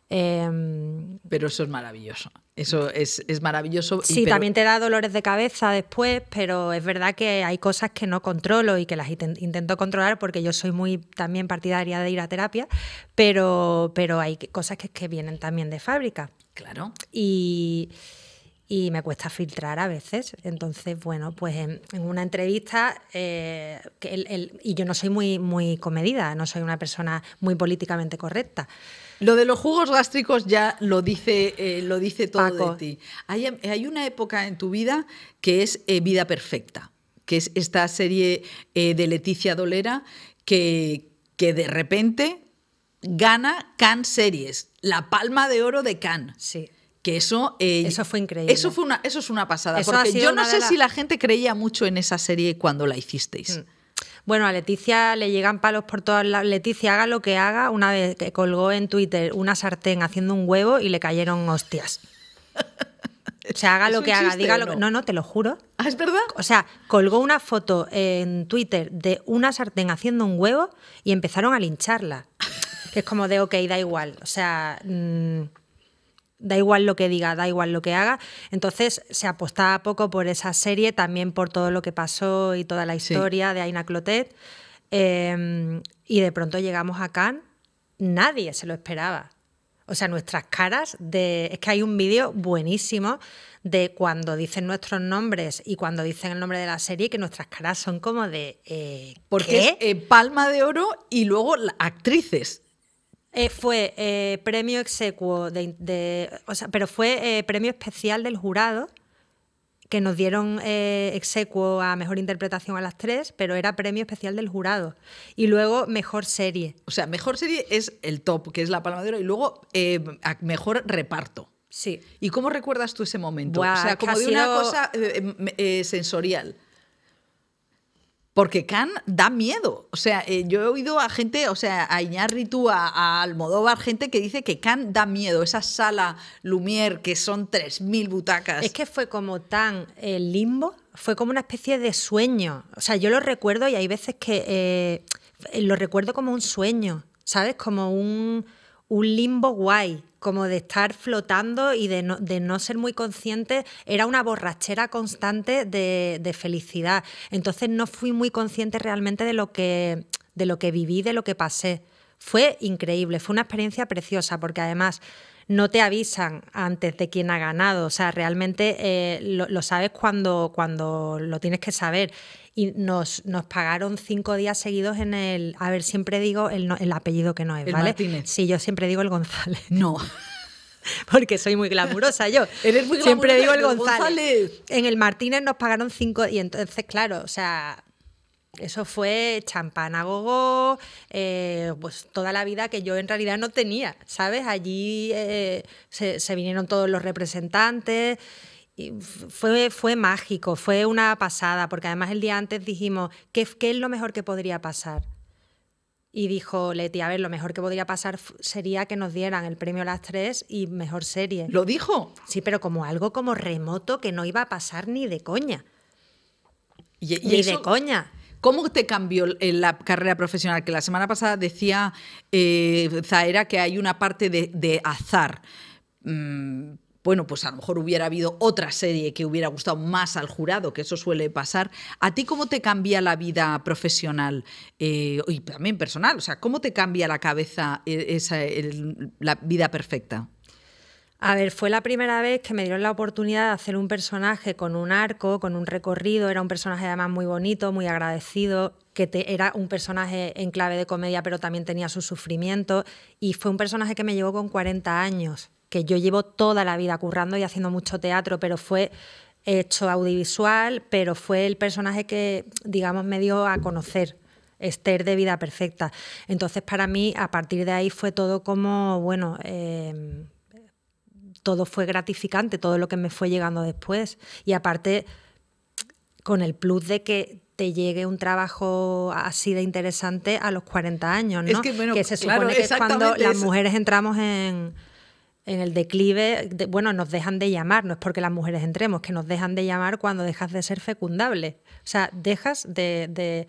Em, pero eso es maravilloso. Eso es, maravilloso. Sí, también te da dolores de cabeza después, pero es verdad que hay cosas que no controlo y que las intento controlar porque yo soy muy también partidaria de ir a terapia, pero, pero hay cosas que, que vienen también de fábrica. Claro. Y y me cuesta filtrar a veces. Entonces, bueno, pues en, una entrevista, eh, y yo no soy muy, muy comedida, no soy una persona muy políticamente correcta. Lo de los jugos gástricos ya lo dice, eh, lo dice todo de ti. Hay, una época en tu vida que es eh, Vida Perfecta, que es esta serie de Leticia Dolera que, que de repente gana Cannes Series, la palma de oro de Cannes. Sí. Que eso. Eh, eso fue increíble. Eso, fue una, eso es una pasada. porque yo no sé si la gente creía mucho en esa serie cuando la hicisteis. Mm. Bueno, a Leticia le llegan palos por todas las... Leticia haga lo que haga, una vez que colgó en Twitter una sartén haciendo un huevo y le cayeron hostias. O sea, haga lo que haga, diga lo no? No, no, te lo juro. Ah, ¿Es verdad? O sea, colgó una foto en Twitter de una sartén haciendo un huevo y empezaron a lincharla. Que es como de, ok, da igual. O sea. Mm, da igual lo que diga, da igual lo que haga. Entonces se apostaba poco por esa serie, también por todo lo que pasó y toda la historia de Aina Clotet. Em, y de pronto llegamos a Cannes, nadie se lo esperaba. O sea, nuestras caras de... Es que hay un vídeo buenísimo de cuando dicen nuestros nombres y cuando dicen el nombre de la serie, que nuestras caras son como de... Eh, ¿Por ¿qué? Eh, palma de Oro y luego actrices. Eh, fue eh, premio execuo, de, o sea, pero fue eh, premio especial del jurado que nos dieron execuo a mejor interpretación a las tres, pero era premio especial del jurado. Y luego mejor serie. O sea, mejor serie es el top, que es la oro y luego mejor reparto. Sí. ¿Y cómo recuerdas tú ese momento? o sea, como de una cosa sensorial. Porque Khan da miedo. O sea, eh, yo he oído a gente, o sea, a Iñárritu, a, Almodóvar, gente que dice que Khan da miedo. Esa sala Lumière, que son 3.000 butacas. Es que fue como tan el eh, limbo, fue como una especie de sueño. O sea, yo lo recuerdo y hay veces que eh, lo recuerdo como un sueño, ¿sabes? Como un un limbo guay, como de estar flotando y de no, de no ser muy consciente, era una borrachera constante de, felicidad. Entonces no fui muy consciente realmente de lo que, de lo que viví, de lo que pasé. Fue increíble, fue una experiencia preciosa, porque además no te avisan antes de quién ha ganado, o sea, realmente eh, lo, sabes cuando, cuando lo tienes que saber y nos, pagaron cinco días seguidos en el. A ver, siempre digo el, apellido que no es, el Martínez. Sí, yo siempre digo el González. No. Porque soy muy glamurosa yo. Eres muy Siempre digo el González. En el Martínez nos pagaron cinco. Y entonces, claro, o sea, eso fue champán gogo, eh, pues toda la vida que yo en realidad no tenía, ¿sabes? Allí eh, se, se, vinieron todos los representantes fue, fue mágico, fue una pasada, porque además el día antes dijimos, ¿qué, es lo mejor que podría pasar? Y dijo Leti, a ver, lo mejor que podría pasar sería que nos dieran el premio a Las Tres y mejor serie. ¿Lo dijo? Sí, pero como algo como remoto que no iba a pasar ni de coña. ¿Y, ni de coña. ¿Cómo te cambió la carrera profesional? Que la semana pasada decía eh, Zaera que hay una parte de, azar. Mm, bueno, pues a lo mejor hubiera habido otra serie que hubiera gustado más al jurado, que eso suele pasar. ¿A ti cómo te cambia la vida profesional eh, y también personal? O sea, ¿cómo te cambia la cabeza e, esa, la vida perfecta? A ver, fue la primera vez que me dieron la oportunidad de hacer un personaje con un arco, con un recorrido. Era un personaje además muy bonito, muy agradecido, que era un personaje en clave de comedia, pero también tenía su sufrimiento. Y fue un personaje que me llevó con 40 años que yo llevo toda la vida currando y haciendo mucho teatro, pero fue hecho audiovisual, pero fue el personaje que, digamos, me dio a conocer. Esther de Vida Perfecta. Entonces, para mí, a partir de ahí fue todo como, bueno, em, todo fue gratificante, todo lo que me fue llegando después. Y aparte, con el plus de que te llegue un trabajo así de interesante a los 40 años, ¿no? que, se supone que es cuando las mujeres entramos en, en el declive, bueno, nos dejan de llamar, no es porque las mujeres entremos, que nos dejan de llamar cuando dejas de ser fecundable. O sea, dejas de...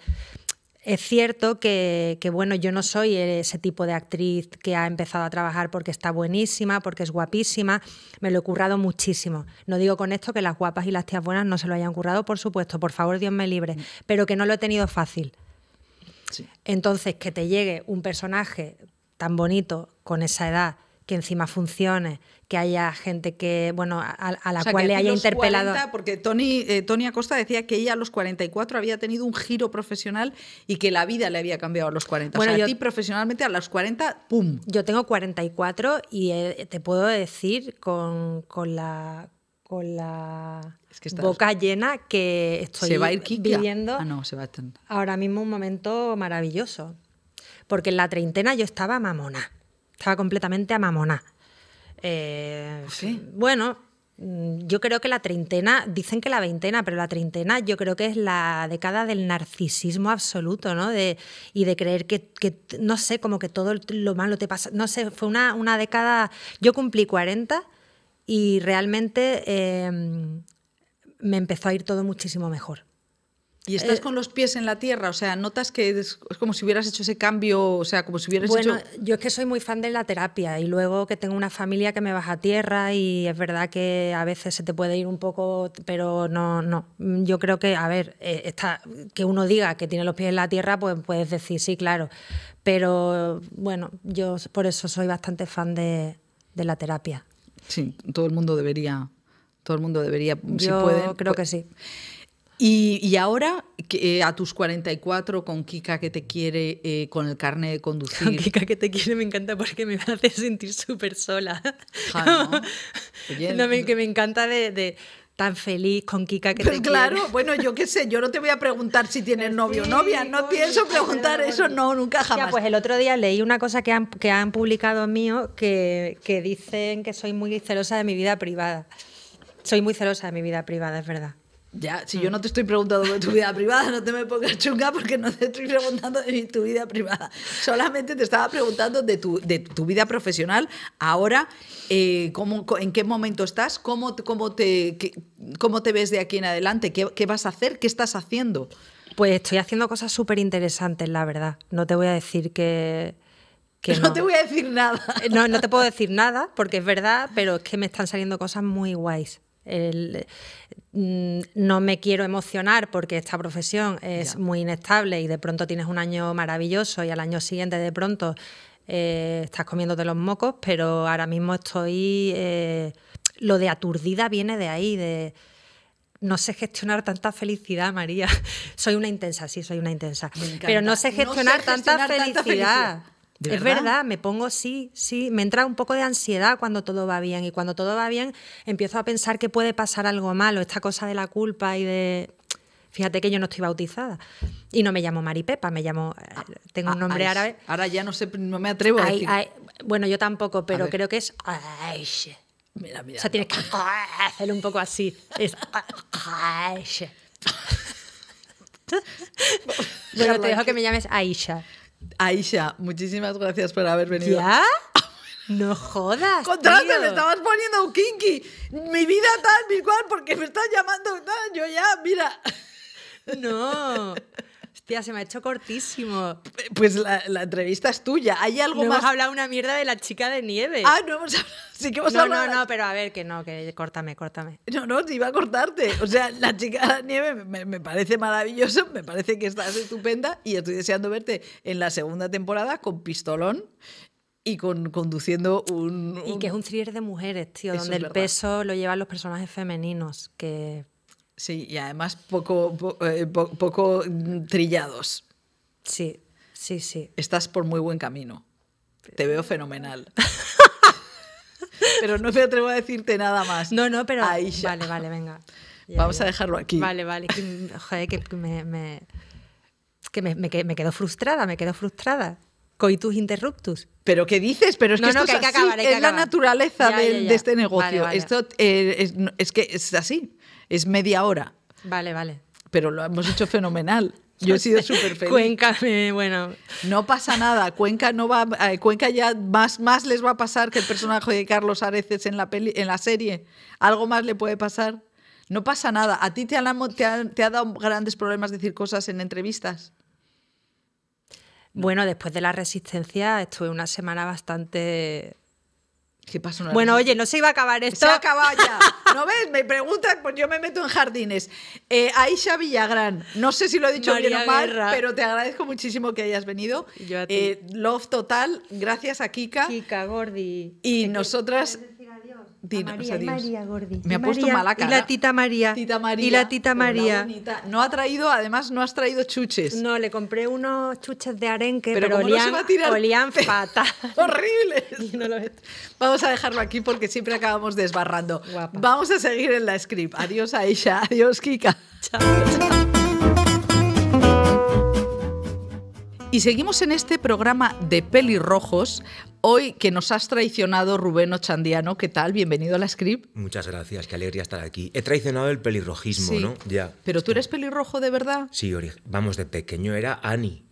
Es cierto que, bueno, yo no soy ese tipo de actriz que ha empezado a trabajar porque está buenísima, porque es guapísima, me lo he currado muchísimo. No digo con esto que las guapas y las tías buenas no se lo hayan currado, por supuesto, por favor Dios me libre, mm. pero que no lo he tenido fácil. Entonces, que te llegue un personaje tan bonito, con esa edad, que encima funcione, que haya gente que, bueno, a, la cual le haya interpelado. porque Tony, eh, Tony Acosta decía que ella a los 44 había tenido un giro profesional y que la vida le había cambiado a los 40. Bueno, a ti profesionalmente a los 40, ¡pum! Yo tengo 44 y eh, te puedo decir con, con la con la boca llena que estoy ¿Se va a ir viviendo ah, no, se va ahora mismo un momento maravilloso. Porque en la treintena yo estaba mamona estaba completamente a Eh, Bueno, mm, yo creo que la treintena, dicen que la veintena, pero la treintena yo creo que es la década del narcisismo absoluto, ¿no? y de creer que, no sé, como que todo lo malo te pasa. No sé, fue una, una década. Yo cumplí 40 y realmente em, me empezó a ir todo muchísimo mejor. Y estás eh, con los pies en la tierra, o sea, notas que es, como si hubieras hecho ese cambio, o sea, como si hubieras hecho... bueno, yo es que soy muy fan de la terapia y luego que tengo una familia que me baja a tierra y es verdad que a veces se te puede ir un poco, pero no, no. Yo creo que, a ver, eh, que uno diga que tiene los pies en la tierra, pues puedes decir sí, claro. Pero bueno, yo por eso soy bastante fan de, la terapia. Sí, todo el mundo debería, todo el mundo debería, si pueden, creo pues que sí. Y, ahora, eh, a tus 44, con Kika que te quiere, eh, con el carnet de conducir. Kika que te quiere me encanta porque me hace sentir súper sola. Ah, ¿no? me, que me encanta de, tan feliz con Kika que te te claro, bueno, yo qué sé, yo no te voy a preguntar si tienes pues novio o novia, no pienso preguntar eso, no, nunca jamás. Ya, pues el otro día leí una cosa que han, que han publicado mío que, que dicen que soy muy celosa de mi vida privada. Soy muy celosa de mi vida privada, es verdad. Ya, si yo mm. no te estoy preguntando de tu vida privada, no te me pongas chunga porque no te estoy preguntando de tu vida privada. Solamente te estaba preguntando de tu, de tu vida profesional. Ahora, eh, ¿en qué momento estás? ¿Cómo, cómo, te, ¿Cómo te ves de aquí en adelante? ¿Qué, vas a hacer? ¿Qué estás haciendo? Pues estoy haciendo cosas súper interesantes, la verdad. No te voy a decir que... no, te voy a decir nada. Eh, no, no te puedo decir nada porque es verdad, pero es que me están saliendo cosas muy guays. El, Mm, no me quiero emocionar porque esta profesión es muy inestable y de pronto tienes un año maravilloso y al año siguiente de pronto eh, estás comiéndote los mocos, pero ahora mismo estoy... Eh, lo de aturdida viene de ahí, de... No sé gestionar tanta felicidad, María. Soy una intensa, sí, soy una intensa. Pero no sé gestionar, Tanta felicidad es verdad? me pongo sí, sí, me entra un poco de ansiedad cuando todo va bien y cuando todo va bien empiezo a pensar que puede pasar algo malo, esta cosa de la culpa y de fíjate que yo no estoy bautizada y no me llamo Mari Maripepa, me llamo eh, ah, tengo un ah, nombre árabe. Ahora ya no sé, no me atrevo a decir. bueno, yo tampoco, pero creo que es O sea, tienes que hacerlo un poco así. Es bueno, te dejo que me llames Aisha. Aisha, muchísimas gracias por haber venido. ¿Ya? No jodas. Contraste, me estabas poniendo un kinky. Mi vida tal, mi cual, porque me estás llamando Yo ya, mira. No se me ha hecho cortísimo. Eh, pues la, entrevista es tuya. Hay algo más. Hemos hablado una mierda de la chica de nieve. Ah, no hemos hablado. Sí que hemos hablado. No, no, pero a ver, que no, que córtame, córtame. No, no, te iba a cortarte. O sea, la chica de nieve me, parece maravilloso, me parece que estás estupenda y estoy deseando verte en la segunda temporada con pistolón y con, conduciendo un, Y que es un thriller de mujeres, tío, donde el peso lo llevan los personajes femeninos, que Sí, y además poco, eh, poco trillados. Sí, sí, sí. Estás por muy buen camino. Te veo fenomenal. pero no me atrevo a decirte nada más. No, no, pero... Vale, vale, venga. Vamos a dejarlo aquí. Vale, vale. joder, que me... Que me, quedo frustrada, me quedo frustrada coitus interruptus. ¿Pero qué dices? Pero es que no, es, que es la naturaleza de, este negocio. Esto eh, es, es, que es así es media hora. Vale, vale. Pero lo hemos hecho fenomenal. Yo he sido súper feliz. Cuenca, eh, bueno. No pasa nada. Cuenca no va. Eh, Cuenca ya más, más les va a pasar que el personaje de Carlos Areces en la peli, en la serie. Algo más le puede pasar. No pasa nada. ¿A ti te, han, te ha dado grandes problemas decir cosas en entrevistas? Bueno, después de la resistencia estuve una semana bastante bueno, oye, no se iba a acabar esto. Se ha ya. ¿No ves? Me preguntan, pues yo me meto en jardines. Eh, Aisha Villagrán, no sé si lo he dicho bien o mal, pero te agradezco muchísimo que hayas venido. Eh, love total, gracias a Kika. Kika, Gordi. Y nosotras... María, María Gordi. Me ha puesto mala cara. Y la tita María. Tita María. Y la tita María. No ha traído, además, no has traído chuches. No, le compré unos chuches de arenque, pero, pero olían, olían fatal. Horribles. Vamos a dejarlo aquí porque siempre acabamos desbarrando. Vamos a seguir en la script. Adiós, Aisha. Adiós, Kika. chao. Y seguimos en este programa de pelirrojos Hoy que nos has traicionado, Rubén Ochandiano, ¿qué tal? Bienvenido a la script. Muchas gracias, qué alegría estar aquí. He traicionado el pelirrojismo, ¿no? Ya. Pero tú eres pelirrojo de verdad. Sí, vamos, de pequeño era Ani.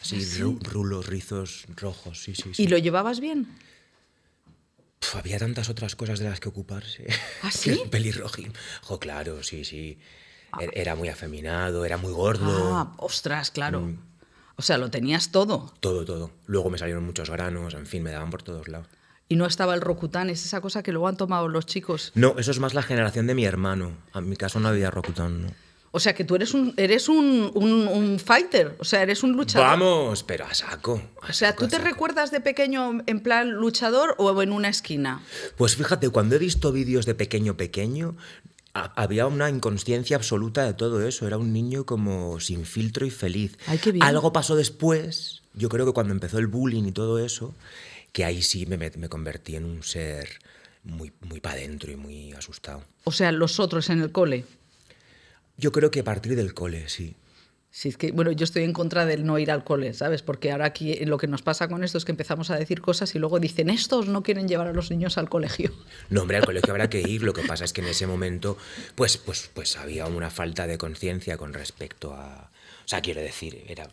Así, ¿Ah, ¿Sí? rulos, rizos rojos, sí, sí, ¿Y lo llevabas bien? había tantas otras cosas de las que ocuparse. ¿Así? ¿Ah, sí? Pelirrojismo. Ojo, claro, sí, sí. Ah. Er-, era muy afeminado, era muy gordo. Ah, ostras, claro. Mm. O sea, lo tenías todo. Todo, todo. Luego me salieron muchos granos, en fin, me daban por todos lados. Y no estaba el rocután, es esa cosa que luego han tomado los chicos. No, eso es más la generación de mi hermano. En mi caso no había rocután, ¿no? O sea que tú eres un eres un, un, fighter, o sea, eres un luchador. Vamos, pero a saco. o sea, ¿tú te recuerdas de pequeño en plan luchador o en una esquina? Pues fíjate, cuando he visto vídeos de pequeño pequeño, Ah, había una inconsciencia absoluta de todo eso. Era un niño como sin filtro y feliz. Algo pasó después, yo creo que cuando empezó el bullying y todo eso, que ahí sí me, convertí en un ser muy, muy para adentro y muy asustado. O sea, los otros en el cole. Yo creo que a partir del cole, sí es que, bueno, yo estoy en contra del no ir al cole, ¿sabes? Porque ahora aquí eh, lo que nos pasa con esto es que empezamos a decir cosas y luego dicen, estos no quieren llevar a los niños al colegio. No, hombre, al colegio habrá que ir. Lo que pasa es que en ese momento, pues, pues, pues había una falta de conciencia con respecto a. O sea, quiero decir, era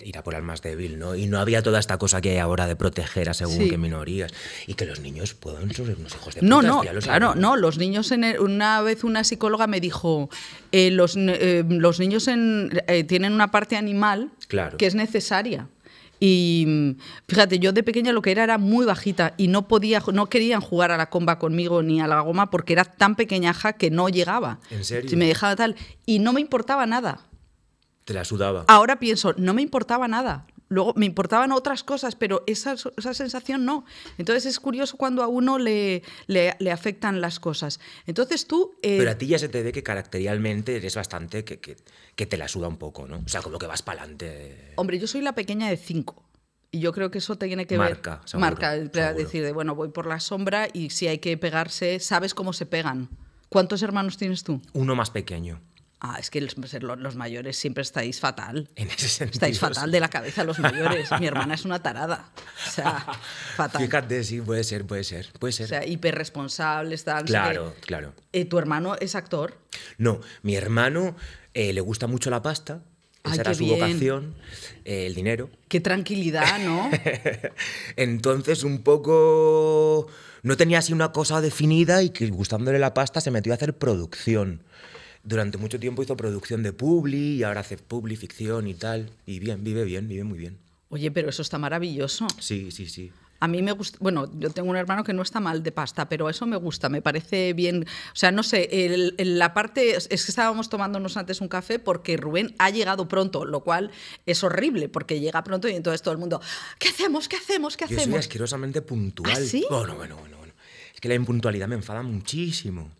ir, a por el más débil, ¿no? Y no había toda esta cosa que hay ahora de proteger a según qué minorías y que los niños puedan ser unos hijos de puta. No, no, claro, no, los niños en una vez una psicóloga me dijo, eh, los, eh, los, niños eh, tienen una parte animal que es necesaria. Y mm, fíjate, yo de pequeña lo que era era muy bajita y no podía, no querían jugar a la comba conmigo ni a la goma porque era tan pequeñaja que no llegaba. ¿En serio? Si me dejaba tal. Y no me importaba nada. Te la sudaba. Ahora pienso, no me importaba nada. Luego me importaban otras cosas, pero esa, esa sensación no. Entonces es curioso cuando a uno le, le, le afectan las cosas. Entonces tú... Eh, pero a ti ya se te ve que caracterialmente eres bastante que, que, que te la suda un poco, ¿no? O sea, como que vas para adelante. Hombre, yo soy la pequeña de cinco. Y yo creo que eso te tiene que marca, ver. Seguro, marca, marca. Decir, de, bueno, voy por la sombra y si hay que pegarse, sabes cómo se pegan. ¿Cuántos hermanos tienes tú? Uno más pequeño. Ah, es que pues, los, mayores siempre estáis fatal. En ese sentido. Estáis fatal de la cabeza los mayores. Mi hermana es una tarada. O sea, fatal. Fíjate, sí, puede ser, puede ser. Puede ser. O sea, hiperresponsable. está. Claro, claro. Eh, ¿Tu hermano es actor? No, mi hermano eh, le gusta mucho la pasta. Esa era su vocación, eh, el dinero. Qué tranquilidad, ¿no? Entonces, un poco. No tenía así una cosa definida y que gustándole la pasta se metió a hacer producción durante mucho tiempo hizo producción de publi y ahora hace publi, ficción y tal. Y bien, vive bien, vive muy bien. Oye, pero eso está maravilloso. Sí, sí, sí. A mí me gusta, bueno, yo tengo un hermano que no está mal de pasta, pero eso me gusta, me parece bien. O sea, no sé, la parte, es que estábamos tomándonos antes un café porque Rubén ha llegado pronto, lo cual es horrible porque llega pronto y entonces todo el mundo, ¿qué hacemos? ¿Qué hacemos? ¿Qué hacemos? Yo soy asquerosamente puntual. ¿Ah, sí? Bueno, bueno, bueno, bueno. Es que la impuntualidad me enfada muchísimo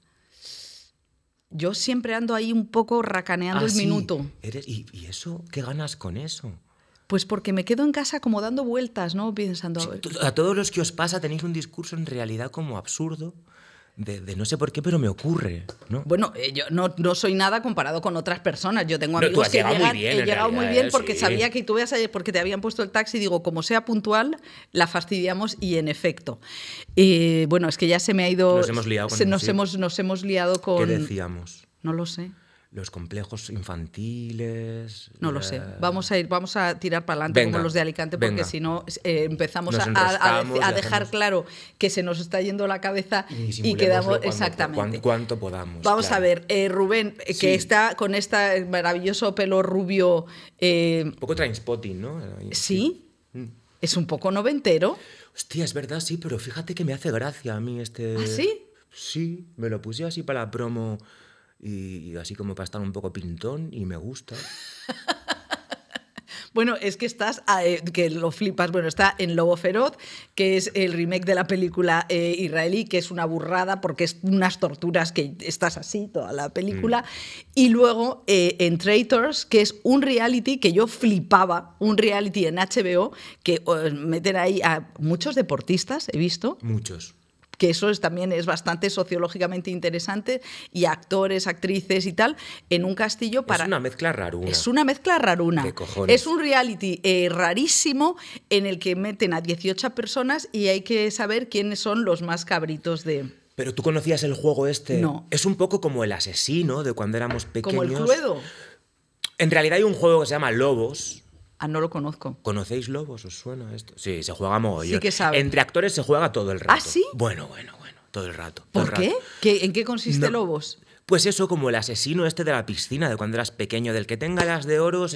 yo siempre ando ahí un poco racaneando ah, el minuto. ¿Y, eso? ¿Qué ganas con eso? Pues porque me quedo en casa como dando vueltas, ¿no? Pensando... a, a todos los que os pasa tenéis un discurso en realidad como absurdo, de, no sé por qué, pero me ocurre. ¿no? Bueno, eh, yo no, soy nada comparado con otras personas. Yo tengo amigos que llegado muy bien, eh, llegado muy bien porque sabía que tú ibas a porque te habían puesto el taxi. Digo, como sea puntual, la fastidiamos y en efecto. Eh, bueno, es que ya se me ha ido. Nos hemos liado nos, hemos, nos hemos liado con. ¿Qué decíamos? No lo sé los complejos infantiles. No lo sé. Vamos a ir, vamos a tirar para adelante como los de Alicante, porque si no eh, empezamos a, dejar claro que se nos está yendo la cabeza y, quedamos exactamente. cuánto podamos. Vamos a ver, eh, Rubén, eh, que está con este maravilloso pelo rubio. Un poco trainspotting, ¿no? Sí. Mm. Es un poco noventero. Hostia, es verdad, sí, pero fíjate que me hace gracia a mí este. ¿Ah, sí? Sí, me lo puse así para la promo y, así como para estar un poco pintón y me gusta. Bueno, es que estás, eh, que lo flipas, bueno, está en Lobo Feroz, que es el remake de la película eh, israelí, que es una burrada porque es unas torturas que estás así toda la película. Mm. Y luego eh, en Traitors, que es un reality que yo flipaba, un reality en HBO, que meten ahí a muchos deportistas, he visto. Muchos que eso es, también es bastante sociológicamente interesante, y actores, actrices y tal, en un castillo para... Es una mezcla raruna. Es una mezcla raruna. Es un reality eh, rarísimo en el que meten a 18 personas y hay que saber quiénes son los más cabritos de... Pero tú conocías el juego este. No. Es un poco como el asesino de cuando éramos pequeños. Como el En realidad hay un juego que se llama Lobos, Ah, no lo conozco. ¿Conocéis Lobos? ¿Os suena esto? Sí, se juega mogollón. Sí que sabe. Entre actores se juega todo el rato. ¿Ah, sí? Bueno, bueno, bueno, todo el rato. ¿Por qué? ¿En qué consiste Lobos? Pues eso, como el asesino este de la piscina, de cuando eras pequeño, del que tenga las de oro,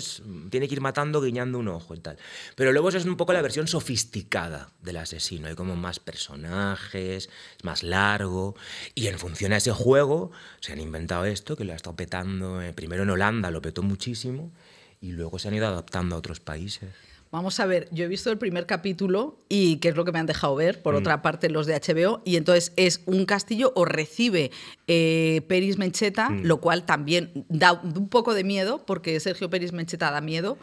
tiene que ir matando, guiñando un ojo y tal. Pero Lobos es un poco la versión sofisticada del asesino, hay como más personajes, es más largo, y en función a ese juego se han inventado esto, que lo ha estado petando, eh, primero en Holanda lo petó muchísimo, y luego se han ido adaptando a otros países. Vamos a ver, yo he visto el primer capítulo y qué es lo que me han dejado ver, por mm. otra parte, los de HBO, y entonces es un castillo o recibe eh, Peris Mencheta, mm. lo cual también da un poco de miedo, porque Sergio Peris Mencheta da miedo,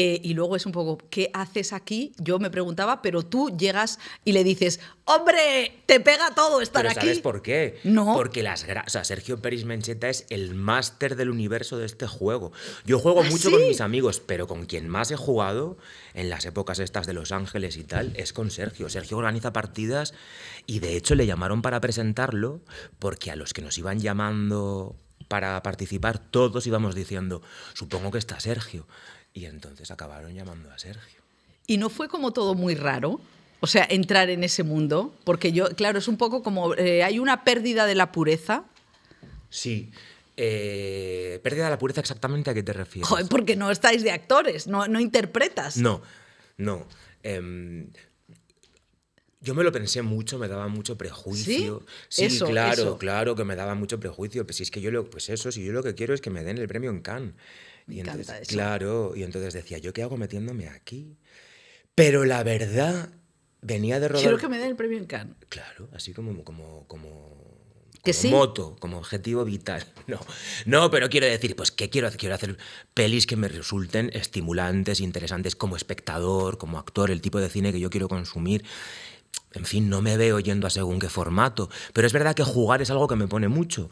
eh, y luego es un poco, ¿qué haces aquí? Yo me preguntaba, pero tú llegas y le dices, hombre, te pega todo estar aquí. ¿Sabes por qué? No. Porque las o Sergio Peris Mencheta es el máster del universo de este juego. Yo juego ¿Ah, mucho con mis amigos, pero con quien más he jugado en las épocas estas de Los Ángeles y tal es con Sergio. Sergio organiza partidas y de hecho le llamaron para presentarlo porque a los que nos iban llamando para participar todos íbamos diciendo, supongo que está Sergio. Y entonces acabaron llamando a Sergio. ¿Y no fue como todo muy raro? O sea, entrar en ese mundo, porque yo, claro, es un poco como, eh, hay una pérdida de la pureza. Sí, eh, pérdida de la pureza, exactamente a qué te refieres. porque no estáis de actores, no, no interpretas. No, no. Em, yo me lo pensé mucho, me daba mucho prejuicio. Sí, sí claro, claro que me daba mucho prejuicio. Pues si es que yo lo, pues eso, si yo lo que quiero es que me den el premio en Cannes y entonces, Claro, y entonces decía, ¿yo qué hago metiéndome aquí? Pero la verdad, venía de rodar... Quiero que me den el premio en Cannes. Claro, así como... como, como moto, como objetivo vital. No, no, pero quiero decir, pues, ¿qué quiero hacer? Quiero hacer pelis que me resulten estimulantes, interesantes como espectador, como actor, el tipo de cine que yo quiero consumir. En fin, no me veo yendo a según qué formato, pero es verdad que jugar es algo que me pone mucho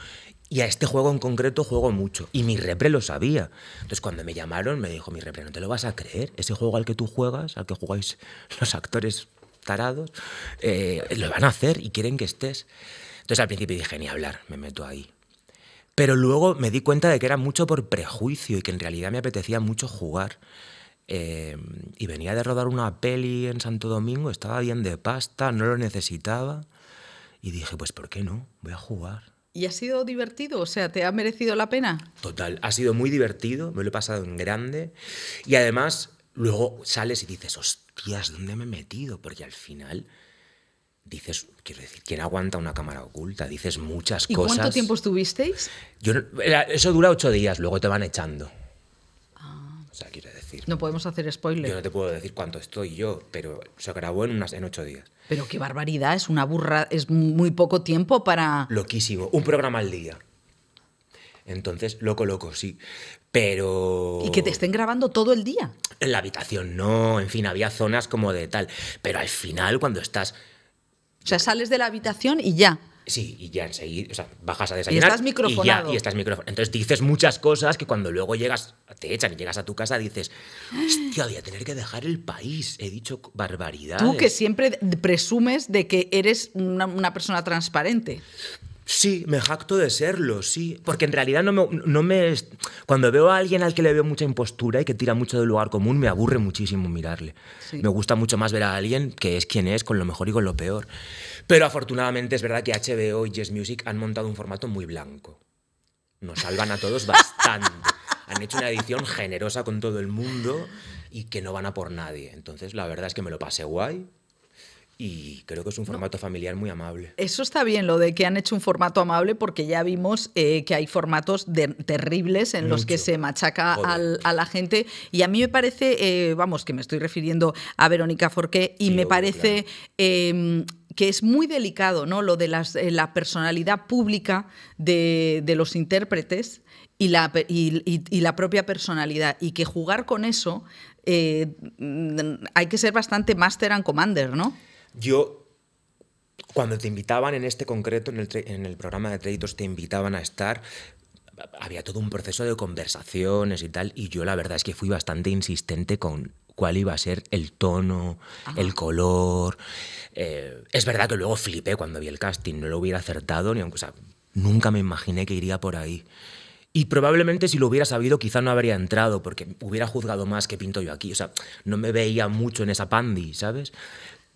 y a este juego en concreto juego mucho. Y mi repre lo sabía. Entonces cuando me llamaron me dijo, mi repre, no te lo vas a creer. Ese juego al que tú juegas, al que jugáis los actores tarados, eh, lo van a hacer y quieren que estés. Entonces al principio dije, ni hablar, me meto ahí. Pero luego me di cuenta de que era mucho por prejuicio y que en realidad me apetecía mucho jugar. Eh, y venía de rodar una peli en Santo Domingo, estaba bien de pasta, no lo necesitaba. Y dije, pues ¿por qué no? Voy a jugar. ¿Y ha sido divertido? O sea, ¿te ha merecido la pena? Total, ha sido muy divertido, me lo he pasado en grande. Y además, luego sales y dices, hostias, ¿dónde me he metido? Porque al final dices, quiero decir, ¿quién aguanta una cámara oculta? Dices muchas cosas. ¿Y cuánto tiempo estuvisteis? eso dura ocho días, luego te van echando sea, decir. No podemos hacer spoiler. Yo no te puedo decir cuánto estoy yo, pero se grabó en, unas, en ocho días. Pero qué barbaridad, es una burra, es muy poco tiempo para. Loquísimo, un programa al día. Entonces, loco, loco, sí. Pero. Y que te estén grabando todo el día. En la habitación no, en fin, había zonas como de tal. Pero al final, cuando estás. O sea, sales de la habitación y ya. Sí, y ya enseguida, o sea, bajas a desayunar. Y estás microfonado. Y, ya, y estás microfonado. Entonces dices muchas cosas que cuando luego llegas, te echan y llegas a tu casa, dices, hostia, voy a tener que dejar el país. He dicho barbaridades. Tú que siempre presumes de que eres una, persona transparente. Sí, me jacto de serlo, sí. Porque en realidad no me, no me, Cuando veo a alguien al que le veo mucha impostura y que tira mucho del lugar común, me aburre muchísimo mirarle. Me gusta mucho más ver a alguien que es quien es, con lo mejor y con lo peor. Pero afortunadamente es verdad que HBO y Jazz Music han montado un formato muy blanco. Nos salvan a todos bastante. Han hecho una edición generosa con todo el mundo y que no van a por nadie. Entonces, la verdad es que me lo pasé guay. Y creo que es un formato familiar muy amable. Eso está bien, lo de que han hecho un formato amable, porque ya vimos eh, que hay formatos terribles en los que se machaca a la gente. Y a mí me parece, eh, vamos, que me estoy refiriendo a Verónica Forqué, y me parece em, que es muy delicado, ¿no? Lo de eh, la personalidad pública de, los intérpretes y la, propia personalidad. Y que jugar con eso eh, mm, hay que ser bastante master and commander, ¿no? Yo, cuando te invitaban en este concreto, en el, en el programa de créditos, te invitaban a estar, había todo un proceso de conversaciones y tal, y yo la verdad es que fui bastante insistente con cuál iba a ser el tono, el color. Eh, es verdad que luego flipé cuando vi el casting, no lo hubiera acertado, ni aunque, o sea, nunca me imaginé que iría por ahí. Y probablemente si lo hubiera sabido quizá no habría entrado, porque hubiera juzgado más que pinto yo aquí. O sea, no me veía mucho en esa pandi, ¿sabes?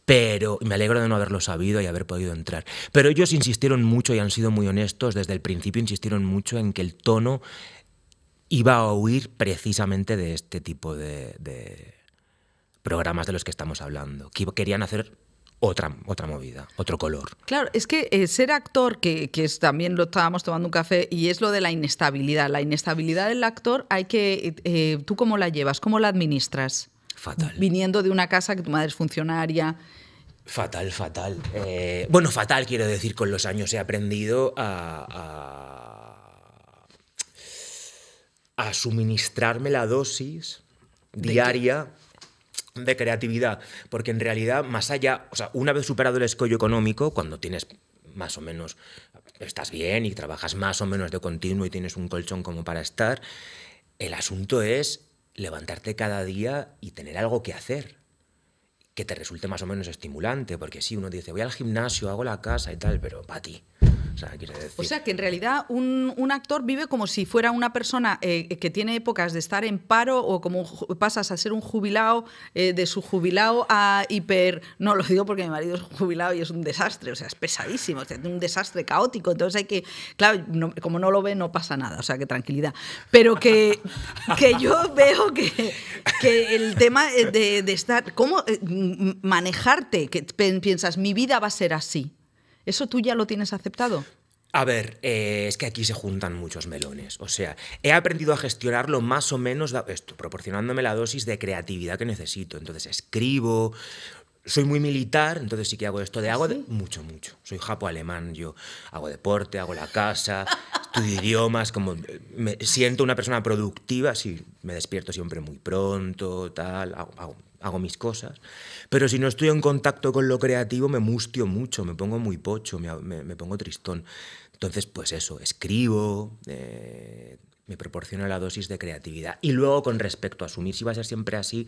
pero me alegro de no haberlo sabido y haber podido entrar. Pero ellos insistieron mucho y han sido muy honestos, desde el principio insistieron mucho en que el tono iba a huir precisamente de este tipo de programas de los que estamos hablando, que querían hacer otra, otra movida, otro color. Claro, es que eh, ser actor, que, también lo estábamos tomando un café, y es lo de la inestabilidad. La inestabilidad del actor, hay que eh, eh, ¿tú cómo la llevas? ¿Cómo la administras? Fatal. Viniendo de una casa que tu madre es funcionaria. Fatal, fatal. bueno, fatal, quiero decir, con los años he aprendido a, a suministrarme la dosis diaria de creatividad, porque en realidad, más allá, o sea, una vez superado el escollo económico, cuando tienes más o menos, estás bien y trabajas más o menos de continuo y tienes un colchón como para estar, el asunto es levantarte cada día y tener algo que hacer que te resulte más o menos estimulante, porque si uno dice, voy al gimnasio, hago la casa y tal, pero para ti, o sea que en realidad un, actor vive como si fuera una persona eh, que tiene épocas de estar en paro o como pasas a ser un jubilado, eh, de su jubilado a hiper... No, lo digo porque mi marido es jubilado y es un desastre, o sea, es pesadísimo, es un desastre caótico, entonces hay que... Claro, como no lo ve no pasa nada, o sea, que tranquilidad. Pero que, que yo veo que, el tema de, de estar... ¿Cómo eh, manejarte? Que piensas, mi vida va a ser así. ¿Eso tú ya lo tienes aceptado? A ver, eh, es que aquí se juntan muchos melones. O sea, he aprendido a gestionarlo más o menos, esto, proporcionándome la dosis de creatividad que necesito. Entonces escribo, soy muy militar, entonces sí que hago esto de ¿Ah, hago mucho, mucho. Soy japo alemán, yo hago deporte, hago la casa, estudio idiomas, como eh, me siento una persona productiva, si me despierto siempre muy pronto, tal, hago mis cosas. Pero si no estoy en contacto con lo creativo, me mustio mucho, me pongo muy pocho, me, pongo tristón. Entonces, pues eso, escribo, eh, me proporciona la dosis de creatividad. Y luego, con respecto a asumir si va a ser siempre así,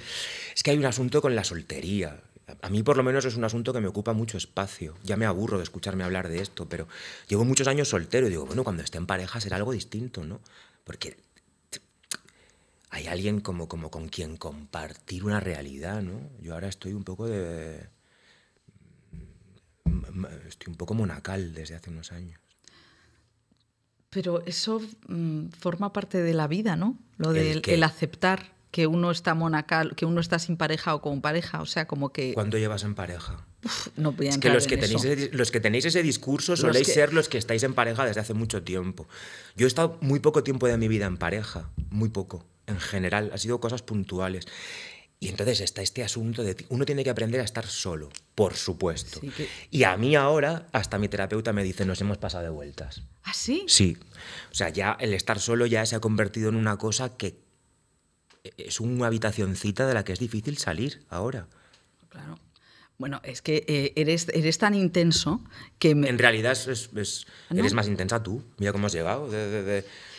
es que hay un asunto con la soltería. A mí por lo menos es un asunto que me ocupa mucho espacio. Ya me aburro de escucharme hablar de esto, pero llevo muchos años soltero y digo, bueno, cuando esté en pareja será algo distinto, ¿no? Porque hay alguien como, con quien compartir una realidad, ¿no? Yo ahora estoy un poco de... Mm, mm, estoy un poco monacal desde hace unos años. Pero eso mm, forma parte de la vida, ¿no? Lo del el aceptar que uno está monacal, que uno está sin pareja o con pareja, o sea, como que... ¿Cuánto llevas en pareja? no es que los que, tenéis ese, los que tenéis ese discurso soléis ser los que estáis en pareja desde hace mucho tiempo. Yo he estado muy poco tiempo de mi vida en pareja, muy poco en general, ha sido cosas puntuales. Y entonces está este asunto de uno tiene que aprender a estar solo, por supuesto. Y a mí ahora, hasta mi terapeuta me dice, nos hemos pasado de vueltas. ¿Ah, sí? Sí. O sea, ya el estar solo ya se ha convertido en una cosa que es una habitacioncita de la que es difícil salir ahora. Claro. Bueno, es que eh, eres, eres tan intenso que... En realidad ¿Ah, eres más intensa tú. Mira cómo has llegado.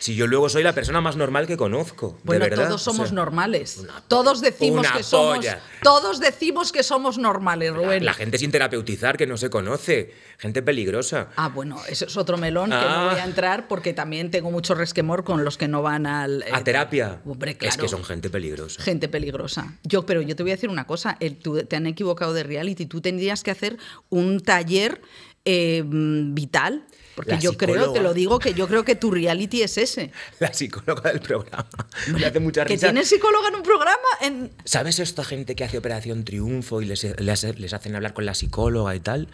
Si yo luego soy la persona más normal que conozco. Bueno, todos somos normales. Todos decimos que somos. Todos decimos que somos normales, Rubén. La, gente sin terapeutizar que no se conoce. Gente peligrosa. Ah, bueno, eso es otro melón que no voy a ah. entrar porque también tengo mucho resquemor con los que no van al. Eh, a terapia. Hombre, claro. Es que son gente peligrosa. Gente peligrosa. Yo, pero yo te voy a decir una cosa. tú, te han equivocado de reality. Tú tendrías que hacer un taller Em, vital. Porque yo creo, te lo digo, que yo creo que tu reality es ese. La psicóloga del programa. Me hace mucha risa. ¿Que tienes psicóloga en un programa? ¿Sabes esta gente que hace Operación Triunfo y les, hacen hablar con la psicóloga y tal?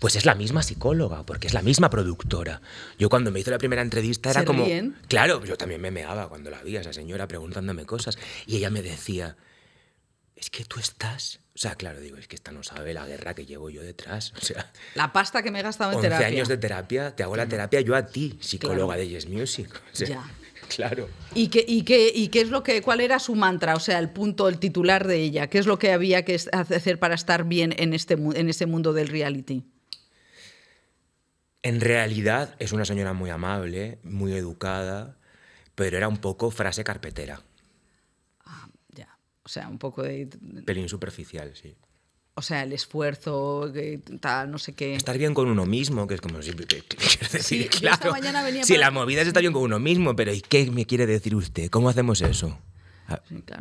Pues es la misma psicóloga, porque es la misma productora. Yo cuando me hizo la primera entrevista era como... Claro, yo también me meaba cuando la vi a esa señora preguntándome cosas. Y ella me decía, es que tú estás o sea, claro, digo, es que esta no sabe la guerra que llevo yo detrás. O sea, la pasta que me he gastado en 11 años de terapia, te hago la terapia yo a ti, psicóloga de Yes Music. ya. Claro. ¿Y qué, y, qué, es lo que, cuál era su mantra? O sea, el punto, el titular de ella. ¿Qué es lo que había que hacer para estar bien en este, en ese mundo del reality? En realidad es una señora muy amable, muy educada, pero era un poco frase carpetera. O sea, un poco de... Pelín superficial, sí. O sea, el esfuerzo, tal, no sé qué. Estar bien con uno mismo, que es como si decir, claro. Si la movida es estar bien con uno mismo, pero ¿y qué me quiere decir usted? ¿Cómo hacemos eso?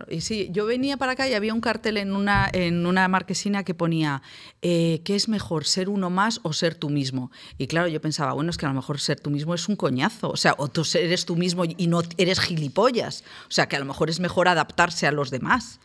Y sí, yo venía para acá y había un cartel en una, en una marquesina que ponía, eh, ¿qué es mejor, ser uno más o ser tú mismo? Y claro, yo pensaba, bueno, es que a lo mejor ser tú mismo es un coñazo, o sea, o tú eres tú mismo y no eres gilipollas, o sea, que a lo mejor es mejor adaptarse a los demás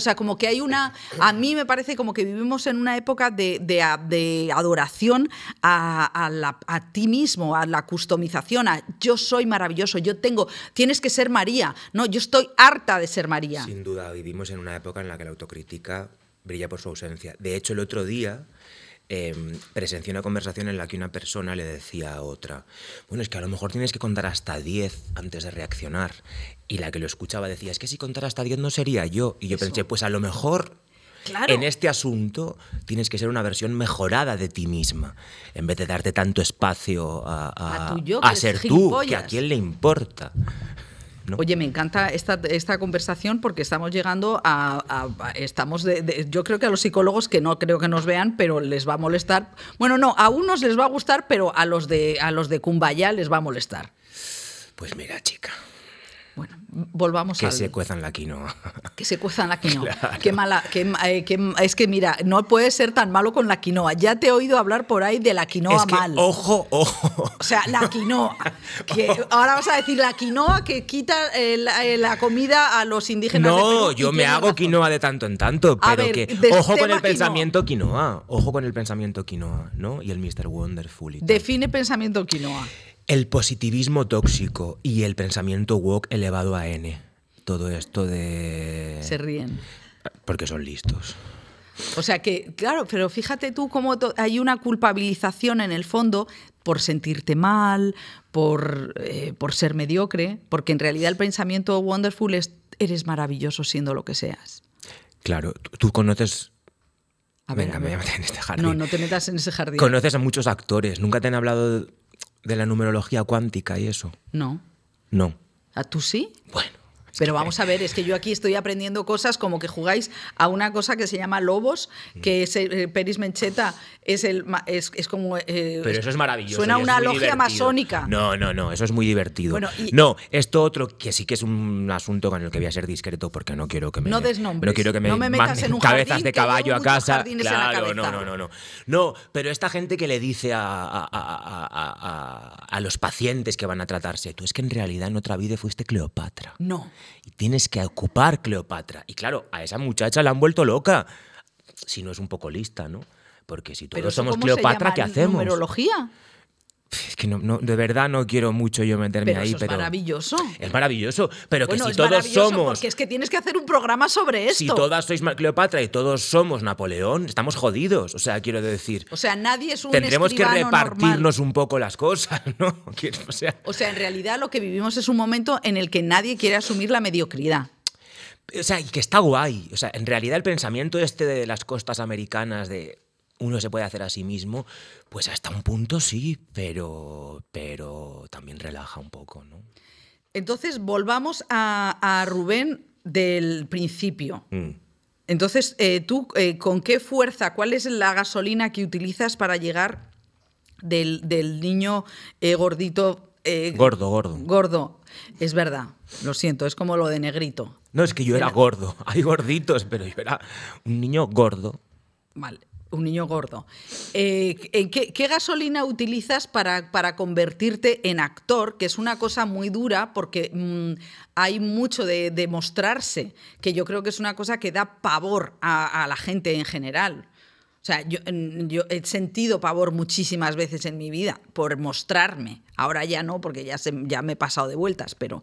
sea, como que hay una. A mí me parece como que vivimos en una época de, de, adoración a, a, a, ti mismo, a la customización, a yo soy maravilloso, yo tengo. Tienes que ser María. No, yo estoy harta de ser María. Sin duda, vivimos en una época en la que la autocrítica brilla por su ausencia. De hecho, el otro día eh, em, presencié una conversación en la que una persona le decía a otra, bueno, es que a lo mejor tienes que contar hasta 10 antes de reaccionar. Y la que lo escuchaba decía, es que si contara hasta 10 no sería yo. Y yo pensé, pues a lo mejor En este asunto tienes que ser una versión mejorada de ti misma, en vez de darte tanto espacio a, a ser tú, que a quién le importa. Oye, me encanta esta, conversación porque estamos llegando a, estamos yo creo que a los psicólogos que no creo que nos vean, pero les va a molestar. Bueno, no, a unos les va a gustar, pero a los de a los de Cumbaya les va a molestar. Pues mira, chica. Bueno, volvamos Que se cuezan la quinoa. Que se cuezan la quinoa. Qué mala. Eh, es que mira, no puede ser tan malo con la quinoa. Ya te he oído hablar por ahí de la quinoa mal. Ojo, ojo. O sea, la quinoa. Que Ahora vas a decir la quinoa que quita eh, eh, la, comida a los indígenas. No, yo me hago quinoa de tanto en tanto, pero que. Ojo con el pensamiento quinoa. Ojo con el pensamiento quinoa, ¿no? Y el Mr. Wonderful. Define pensamiento quinoa. El positivismo tóxico y el pensamiento woke elevado a N. Todo esto de... Se ríen. Porque son listos. O sea que, claro, pero fíjate tú cómo hay una culpabilización en el fondo por sentirte mal, eh, por, ser mediocre, porque en realidad el pensamiento wonderful es eres maravilloso siendo lo que seas. Claro, tú conoces... Venga, me voy a meter en este jardín. No, no te metas en ese jardín. Conoces a muchos actores, nunca te han hablado... De de la numerología cuántica y eso? No. No. ¿A tú sí? Bueno. Pero vamos a ver, es que yo aquí estoy aprendiendo cosas como que jugáis a una cosa que se llama Lobos, mm. que es el, Peris Mencheta es, el, es, es como... Eh, pero eso es maravilloso. Suena una logia masónica. No, no, no, eso es muy divertido. no, esto otro que sí que es un asunto con el que voy a ser discreto porque no quiero que me... No desnombres. No quiero que me, no me metas en un cabezas de caballo a casa. Claro, no, no, no, no. No, pero esta gente que le dice a, a, a los pacientes que van a tratarse, tú es que en realidad en otra vida fuiste Cleopatra. No y tienes que ocupar Cleopatra. Y claro, a esa muchacha la han vuelto loca, si no es un poco lista, ¿no? Porque si todos somos Cleopatra, ¿qué hacemos? ¿Numerología? es que de verdad no quiero mucho yo meterme ahí. es pero es maravilloso. Es maravilloso, pero que si todos somos. Porque es que tienes que hacer un programa sobre esto. Si todas sois Cleopatra y todos somos Napoleón, estamos jodidos. O sea, quiero decir. O sea, nadie es un. Tendremos que repartirnos un poco las cosas, ¿no? O sea, o sea, en realidad lo que vivimos es un momento en el que nadie quiere asumir la mediocridad. O sea, y que está guay. O sea, en realidad el pensamiento este de las costas americanas de uno se puede hacer a sí mismo, pues hasta un punto sí, pero, pero también relaja un poco, ¿no? Entonces, volvamos a, Rubén del principio. Mm. Entonces, eh, tú, eh, ¿con qué fuerza, cuál es la gasolina que utilizas para llegar del, niño eh, gordito? gordo, gordo. Gordo, es verdad, lo siento, es como lo de negrito. No, es que yo era, era gordo, hay gorditos, pero yo era un niño gordo. Vale un niño gordo. Eh, eh, ¿qué, gasolina utilizas para, convertirte en actor? Que es una cosa muy dura porque mm, hay mucho de, de, mostrarse, que yo creo que es una cosa que da pavor a, la gente en general. O sea, yo, he sentido pavor muchísimas veces en mi vida por mostrarme. Ahora ya no, porque ya, ya me he pasado de vueltas, pero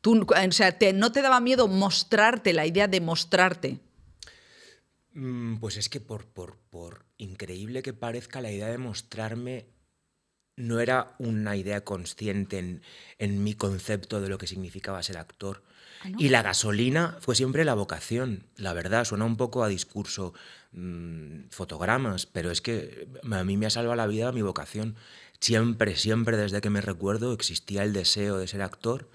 tú, o sea, te, no te daba miedo mostrarte, la idea de mostrarte. Mm, pues es que por, por, por increíble que parezca, la idea de mostrarme no era una idea consciente en, mi concepto de lo que significaba ser actor. Ah, y la gasolina fue siempre la vocación, la verdad, suena un poco a discurso mm, fotogramas, pero es que a mí me ha salvado la vida mi vocación. Siempre, siempre desde que me recuerdo existía el deseo de ser actor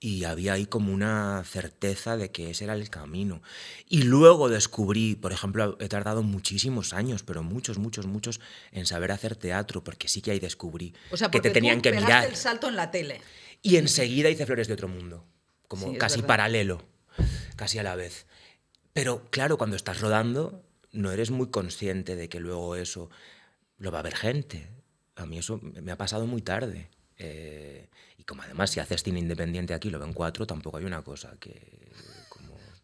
y había ahí como una certeza de que ese era el camino. Y luego descubrí, por ejemplo, he tardado muchísimos años, pero muchos, muchos, muchos en saber hacer teatro, porque sí que ahí descubrí que te tenían que mirar. el salto en la tele. Y enseguida hice Flores de otro mundo, como casi paralelo, casi a la vez. Pero claro, cuando estás rodando, no eres muy consciente de que luego eso lo va a ver gente. A mí eso me ha pasado muy tarde. Eh, como además si haces cine independiente aquí lo ven cuatro, tampoco hay una cosa que...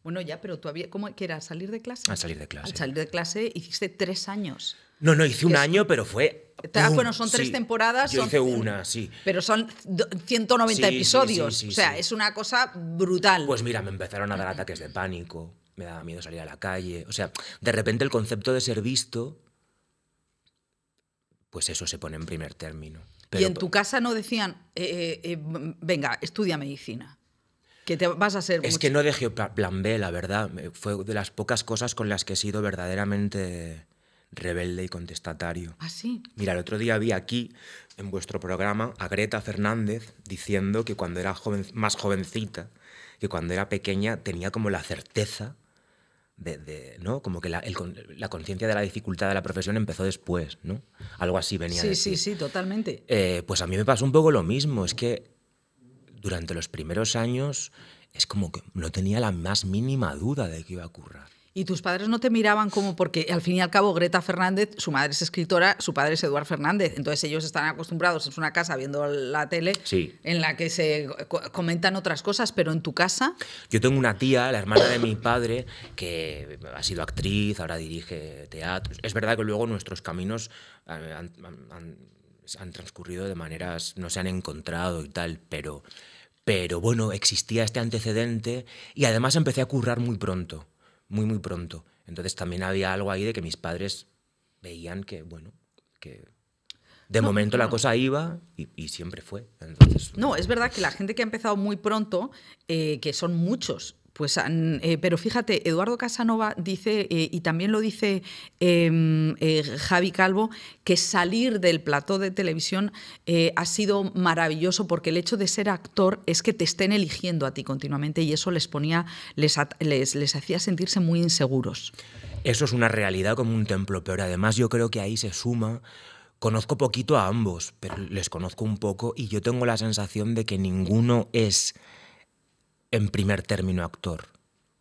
Bueno, ya, pero tú había... ¿Cómo era? ¿Salir de clase? a ah, salir de clase. Al salir de clase hiciste tres años. No, no, hice un año, pero fue... Ah, bueno, son tres temporadas. Yo hice una, sí. Pero son 190 episodios. o sea, es una cosa brutal. Pues mira, me empezaron a dar ataques de pánico, me daba miedo salir a la calle. O sea, de repente el concepto de ser visto, pues eso se pone en primer término y en tu casa no decían, eh, eh, eh, venga, estudia medicina. Que te vas a ser. Es que no dejé plan B, la verdad. Fue de las pocas cosas con las que he sido verdaderamente rebelde y contestatario. ¿Ah, sí? Mira, el otro día vi aquí, en vuestro programa, a Greta Fernández diciendo que cuando era más jovencita, que cuando era pequeña tenía como la certeza de, ¿no? Como que la, conciencia de la dificultad de la profesión empezó después, ¿no? Algo así venía. Sí, sí, sí, totalmente. Eh, pues a mí me pasó un poco lo mismo, es que durante los primeros años es como que no tenía la más mínima duda de que iba a currar. ¿Y tus padres no te miraban como porque al fin y al cabo Greta Fernández, su madre es escritora, su padre es Eduard Fernández, entonces ellos están acostumbrados en una casa viendo la tele en la que se comentan otras cosas, pero en tu casa? Yo tengo una tía, la hermana de mi padre, que ha sido actriz, ahora dirige teatro. Es verdad que luego nuestros caminos han, transcurrido de maneras, no se han encontrado y tal, pero, pero bueno, existía este antecedente y además empecé a currar muy pronto muy, muy pronto. Entonces también había algo ahí de que mis padres veían que, bueno, que de momento la cosa iba y, siempre fue. no, es verdad que la gente que ha empezado muy pronto, eh, que son muchos, pues, eh, pero fíjate, Eduardo Casanova dice, eh, y también lo dice em, eh, Javi Calvo, que salir del plató de televisión ha sido maravilloso porque el hecho de ser actor es que te estén eligiendo a ti continuamente y eso les ponía, les, les hacía sentirse muy inseguros. Eso es una realidad como un templo, pero además yo creo que ahí se suma conozco poquito a ambos, pero les conozco un poco y yo tengo la sensación de que ninguno es en primer término actor.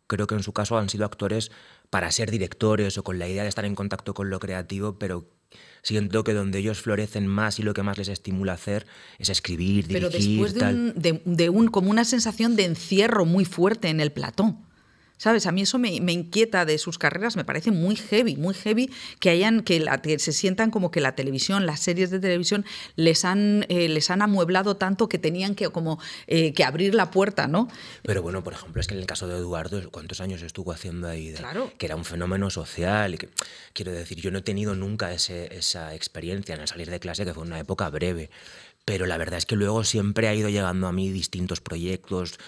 Creo que en su caso han sido actores para ser directores o con la idea de estar en contacto con lo creativo, pero siento que donde ellos florecen más y lo que más les estimula hacer es escribir, dirigir. Pero después de, como una sensación de encierro muy fuerte en el platón. ¿Sabes? A mí eso me, inquieta de sus carreras, me parece muy heavy, muy heavy que hayan, que, se sientan como que la televisión, las series de televisión les han, eh, les han amueblado tanto que tenían que como eh, que abrir la puerta, ¿no? Pero bueno, por ejemplo, es que en el caso de Eduardo, ¿cuántos años estuvo haciendo ahí? claro. Que era un fenómeno social. quiero decir, yo no he tenido nunca esa experiencia en salir de clase, que fue una época breve pero la verdad es que luego siempre ha ido llegando a mí distintos proyectos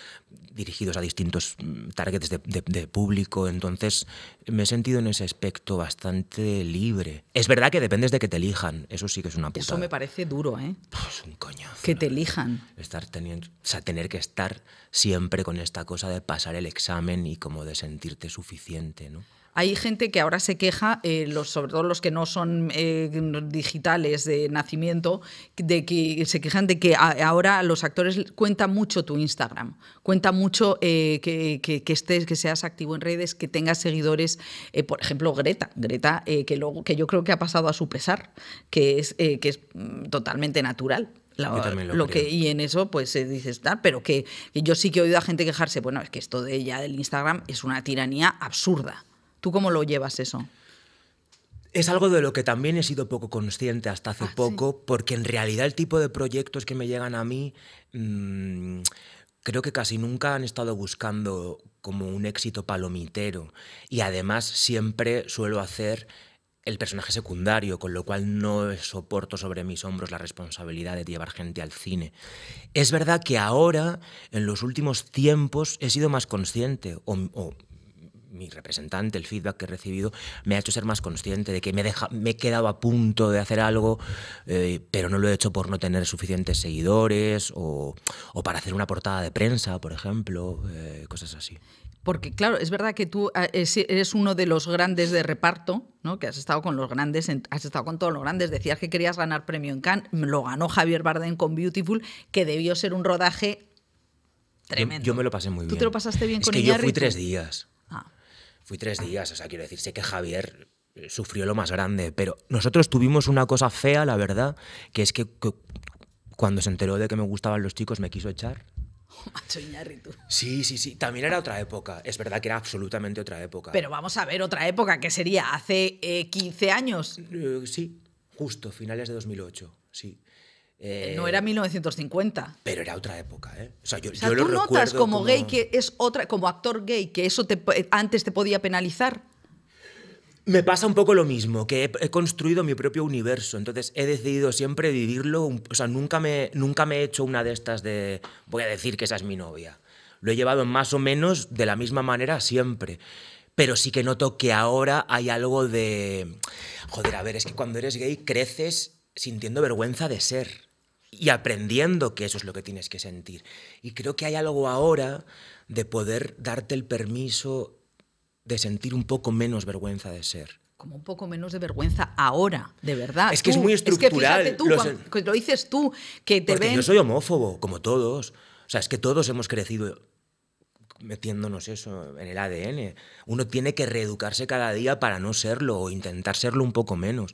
dirigidos a distintos mm, targets de, público, entonces me he sentido en ese aspecto bastante libre. Es verdad que dependes de que te elijan, eso sí que es una putada. Eso me parece duro, ¿eh? Es un coño. Que te elijan. Estar teniendo, o sea, tener que estar siempre con esta cosa de pasar el examen y como de sentirte suficiente, ¿no? Hay gente que ahora se queja, eh, los, sobre todo los que no son eh, digitales de nacimiento, de que se quejan de que ahora los actores cuentan mucho tu Instagram, cuenta mucho eh, que, estés, que seas activo en redes, que tengas seguidores. por ejemplo, Greta, Greta, que luego que yo creo que ha pasado a su pesar, que es, que es mm, totalmente natural. lo, que y en eso pues se dice… dices ah, pero que, que, yo sí que he oído a gente quejarse bueno es que esto de ella del Instagram es una tiranía absurda ¿Tú cómo lo llevas eso? Es algo de lo que también he sido poco consciente hasta hace ah, poco, porque en realidad el tipo de proyectos que me llegan a mí mm, creo que casi nunca han estado buscando como un éxito palomitero. Y además siempre suelo hacer el personaje secundario, con lo cual no soporto sobre mis hombros la responsabilidad de llevar gente al cine. Es verdad que ahora, en los últimos tiempos, he sido más consciente, o, o mi representante, el feedback que he recibido, me ha hecho ser más consciente de que me, he quedado a punto de hacer algo, eh, pero no lo he hecho por no tener suficientes seguidores o, para hacer una portada de prensa, por ejemplo, eh, cosas así. Porque claro, es verdad que tú ah, eh, eres uno de los grandes de reparto, ¿no? que has estado con los grandes, has estado con todos los grandes. Decías que querías ganar premio en Cannes, lo ganó Javier Bardem con Beautiful, que debió ser un rodaje Tremendo. Yo, me lo pasé muy bien. ¿Tú te lo pasaste bien es con que Yo fui tres días fui tres días, o sea, quiero decir, sé que Javier eh, sufrió lo más grande, pero nosotros tuvimos una cosa fea, la verdad, que es que, cuando se enteró de que me gustaban los chicos me quiso echar. Macho Sí, sí, sí. También era otra época. Es verdad que era absolutamente otra época. Pero vamos a ver otra época, que sería hace 15 eh, años. Eh, sí, justo, finales de 2008, sí. Eh, no era 1950. Pero era otra época, ¿eh? O sea, tú notas como, gay que es otra, como actor gay que eso antes te podía penalizar. Me pasa un poco lo mismo, que he, construido mi propio universo, entonces he decidido siempre vivirlo, o sea, nunca me, nunca me he hecho una de estas de, voy a decir que esa es mi novia. Lo he llevado más o menos de la misma manera siempre pero sí que noto que ahora hay algo de... Joder, a ver, es que cuando eres gay creces sintiendo vergüenza de ser y aprendiendo que eso es lo que tienes que sentir. Y creo que hay algo ahora de poder darte el permiso de sentir un poco menos vergüenza de ser como un poco menos de vergüenza ahora, de verdad. Es que es muy estructural. lo dices tú, que te porque ven... Yo soy homófobo, como todos. O sea, es que todos hemos crecido metiéndonos eso en el ADN. Uno tiene que reeducarse cada día para no serlo o intentar serlo un poco menos.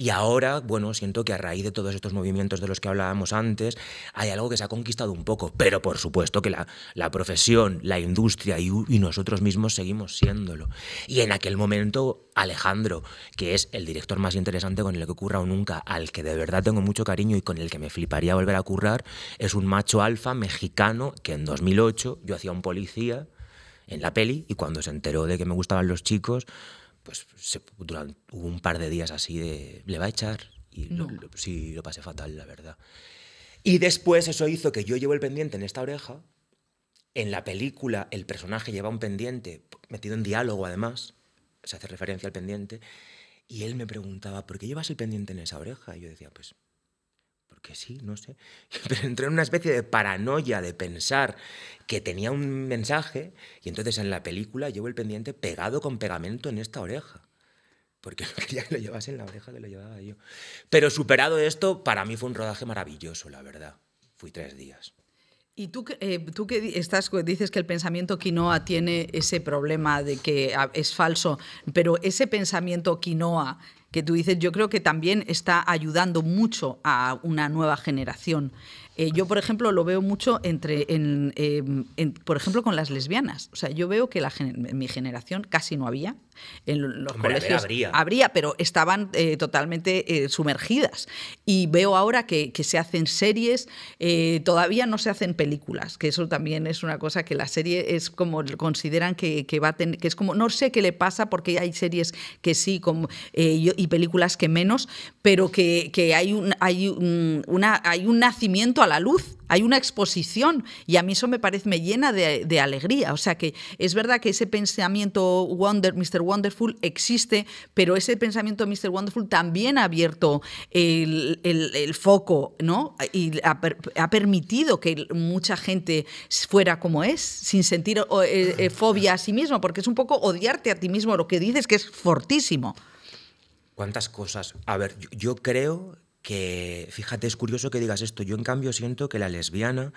Y ahora, bueno, siento que a raíz de todos estos movimientos de los que hablábamos antes, hay algo que se ha conquistado un poco, pero por supuesto que la, profesión, la industria y, nosotros mismos seguimos siéndolo. Y en aquel momento, Alejandro, que es el director más interesante con el que ocurra o nunca, al que de verdad tengo mucho cariño y con el que me fliparía volver a currar, es un macho alfa mexicano que en 2008 yo hacía un policía en la peli y cuando se enteró de que me gustaban los chicos, pues se, durante un par de días así de, le va a echar. Y sí, lo pasé fatal, la verdad. Y después eso hizo que yo llevo el pendiente en esta oreja. En la película el personaje lleva un pendiente metido en diálogo además, se hace referencia al pendiente, y él me preguntaba, ¿por qué llevas el pendiente en esa oreja? Y yo decía, pues que sí, no sé. Pero entré en una especie de paranoia de pensar que tenía un mensaje y entonces en la película llevo el pendiente pegado con pegamento en esta oreja. Porque no quería que lo llevase en la oreja que lo llevaba yo. Pero superado esto, para mí fue un rodaje maravilloso, la verdad. Fui tres días. Y tú, eh, tú que estás, dices que el pensamiento quinoa tiene ese problema de que ah, es falso, pero ese pensamiento quinoa que tú dices, yo creo que también está ayudando mucho a una nueva generación. Eh, yo, por ejemplo, lo veo mucho entre, em, por ejemplo, con las lesbianas. O sea, yo veo que la, en mi generación casi no había, en los colegios. Habría. pero estaban eh, totalmente eh, sumergidas. Y veo ahora que, se hacen series, eh, todavía no se hacen películas, que eso también es una cosa que la serie es como consideran que, va a tener, que es como, no sé qué le pasa porque hay series que sí y, películas que menos, pero que, hay, un, hay, hay un nacimiento a la luz hay una exposición y a mí eso me parece, me llena de, alegría. O sea que es verdad que ese pensamiento Wonder, Mr. Wonderful existe, pero ese pensamiento Mr. Wonderful también ha abierto el, foco, ¿no? Y ha, permitido que mucha gente fuera como es, sin sentir eh, eh, fobia a sí mismo, porque es un poco odiarte a ti mismo lo que dices, que es fortísimo. ¿Cuántas cosas? A ver, yo creo que, fíjate, es curioso que digas esto. Yo en cambio siento que la lesbiana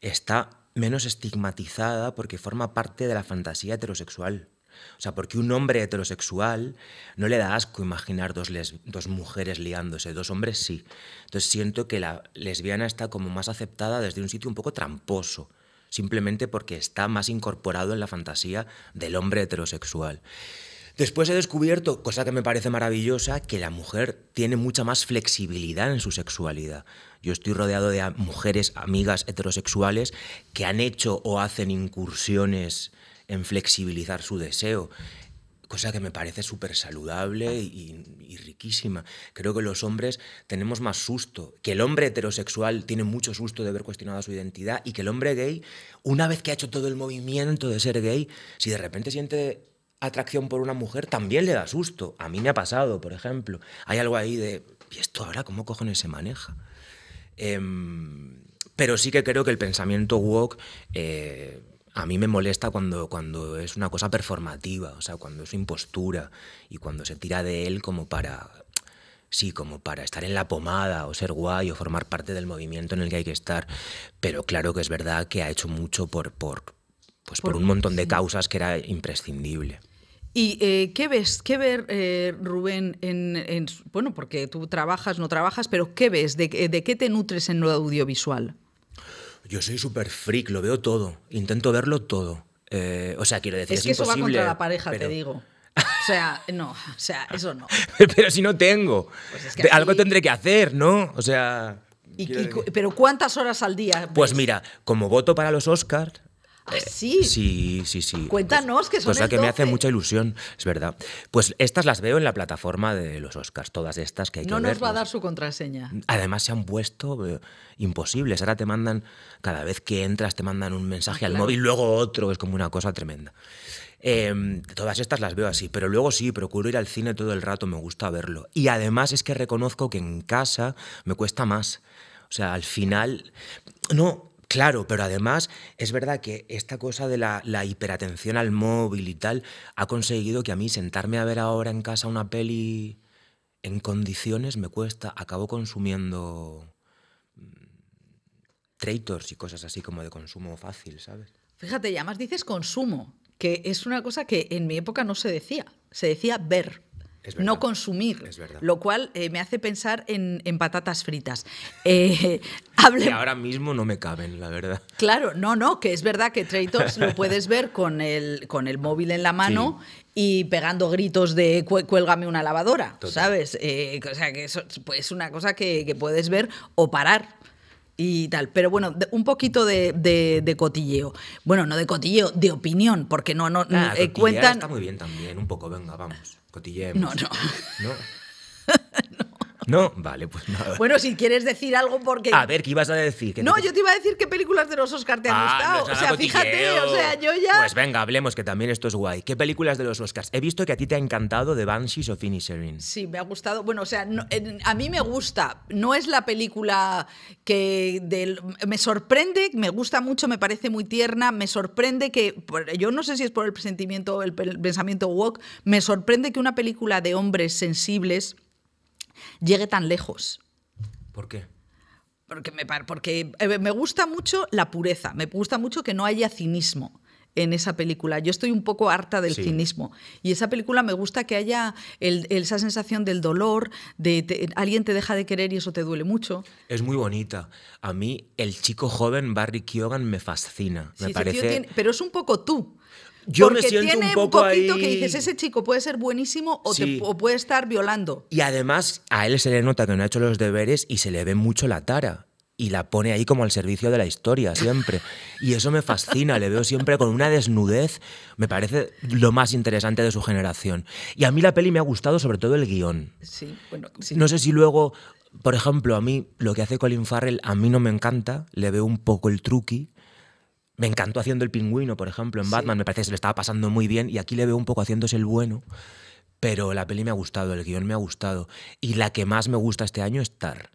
está menos estigmatizada porque forma parte de la fantasía heterosexual. O sea, porque un hombre heterosexual no le da asco imaginar dos, dos mujeres liándose, dos hombres sí. Entonces siento que la lesbiana está como más aceptada desde un sitio un poco tramposo, simplemente porque está más incorporado en la fantasía del hombre heterosexual. Después he descubierto, cosa que me parece maravillosa, que la mujer tiene mucha más flexibilidad en su sexualidad. Yo estoy rodeado de mujeres, amigas heterosexuales, que han hecho o hacen incursiones en flexibilizar su deseo cosa que me parece súper saludable y, riquísima. Creo que los hombres tenemos más susto, que el hombre heterosexual tiene mucho susto de ver cuestionada su identidad y que el hombre gay, una vez que ha hecho todo el movimiento de ser gay, si de repente siente atracción por una mujer también le da susto. A mí me ha pasado, por ejemplo. Hay algo ahí de, ¿y esto ahora cómo cojones se maneja? Em, pero sí que creo que el pensamiento woke eh, a mí me molesta cuando, cuando es una cosa performativa, o sea, cuando es impostura y cuando se tira de él como para, sí, como para estar en la pomada o ser guay o formar parte del movimiento en el que hay que estar. Pero claro que es verdad que ha hecho mucho por, por, pues por, un montón de causas que era imprescindible. ¿Y eh, qué ves, qué ver, eh, Rubén, bueno, porque tú trabajas, no trabajas, pero qué ves, eh, de, qué te nutres en lo audiovisual? Yo soy súper freak, lo veo todo, intento verlo todo. o sea, quiero decir, es, es que eso va contra la pareja, te digo. O sea, no, o sea, eso no. pero si no tengo, pues algo tendré que hacer, ¿no? O sea... pero ¿cuántas horas al día? Pues mira, como voto para los Oscars, Ah, eh, sí? Sí, sí, sí. Cuéntanos, que pues son Cosa sea, que me hace mucha ilusión, es verdad. Pues estas las veo en la plataforma de los Oscars, todas estas que hay que No nos va a dar su contraseña. Además se han puesto eh, imposibles. Ahora te mandan, cada vez que entras te mandan un mensaje ah, al móvil, luego otro, es como una cosa tremenda. Em, todas estas las veo así, pero luego sí, procuro ir al cine todo el rato, me gusta verlo. Y además es que reconozco que en casa me cuesta más. O sea, al final, no, Claro, pero además es verdad que esta cosa de la, hiperatención al móvil y tal ha conseguido que a mí sentarme a ver ahora en casa una peli en condiciones me cuesta. Acabo consumiendo mm, traitors y cosas así como de consumo fácil, ¿sabes? Fíjate, ya más dices consumo, que es una cosa que en mi época no se decía, se decía ver no consumir, lo cual eh, me hace pensar en, patatas fritas. Eh, que hable... ahora mismo no me caben, la verdad. Claro, no, no, que es verdad que Traitors lo puedes ver con el, con el móvil en la mano y pegando gritos de cuélgame una lavadora, ¿sabes? Eh, o sea, que eso es pues, una cosa que, puedes ver o parar y tal. Pero bueno, un poquito de, de, cotilleo. Bueno, no de cotilleo, de opinión, porque no, no, ah, eh, Está muy bien también, un poco, venga, vamos, cotilleemos. no. ¿No? no. No, vale, pues Bueno, si quieres decir algo porque... A ver, ¿qué ibas a decir? no, yo te iba a decir qué películas de los Oscars te han ah, gustado. o sea, fíjate, o sea, yo ya... Pues venga, hablemos, que también esto es guay. ¿Qué películas de los Oscars? He visto que a ti te ha encantado The Banshees o Inisherin. Sí, me ha gustado. Bueno, o sea, a mí me gusta. No es la película que... me sorprende, me gusta mucho, me parece muy tierna, me sorprende que... Yo no sé si es por el presentimiento, o el pensamiento woke, me sorprende que una película de hombres sensibles llegue tan lejos. ¿Por qué? Porque me, porque eh, me gusta mucho la pureza, me gusta mucho que no haya cinismo en esa película. Yo estoy un poco harta del cinismo. Y esa película me gusta que haya esa sensación del dolor, de alguien te deja de querer y eso te duele mucho. Es muy bonita. A mí el chico joven Barry Keoghan me fascina. Me parece... pero es un poco tú. Yo tiene un poquito que dices, ese chico puede ser buenísimo o, puede estar violando. Y además a él se le nota que no ha hecho los deberes y se le ve mucho la tara. Y la pone ahí como al servicio de la historia, siempre. Y eso me fascina, le veo siempre con una desnudez. Me parece lo más interesante de su generación. Y a mí la peli me ha gustado sobre todo el guión. Sí, No sé si luego por ejemplo, a mí lo que hace Colin Farrell a mí no me encanta, le veo un poco el truqui, me encantó haciendo el pingüino, por ejemplo, en Batman. Me parece que se le estaba pasando muy bien y aquí le veo un poco haciéndose el bueno. Pero la peli me ha gustado, el guión me ha gustado. Y la que más me gusta este año es Tar.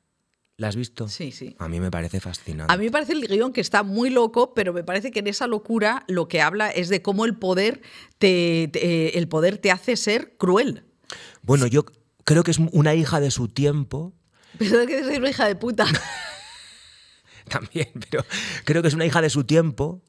¿La has visto? Sí, sí. A mí me parece fascinante. A mí me parece el guión que está muy loco, pero me parece que en esa locura lo que habla es de cómo el poder te, eh, el poder te hace ser cruel. Bueno, yo creo que es una hija de su tiempo. que es una hija de puta. también, pero creo que es una hija de su tiempo,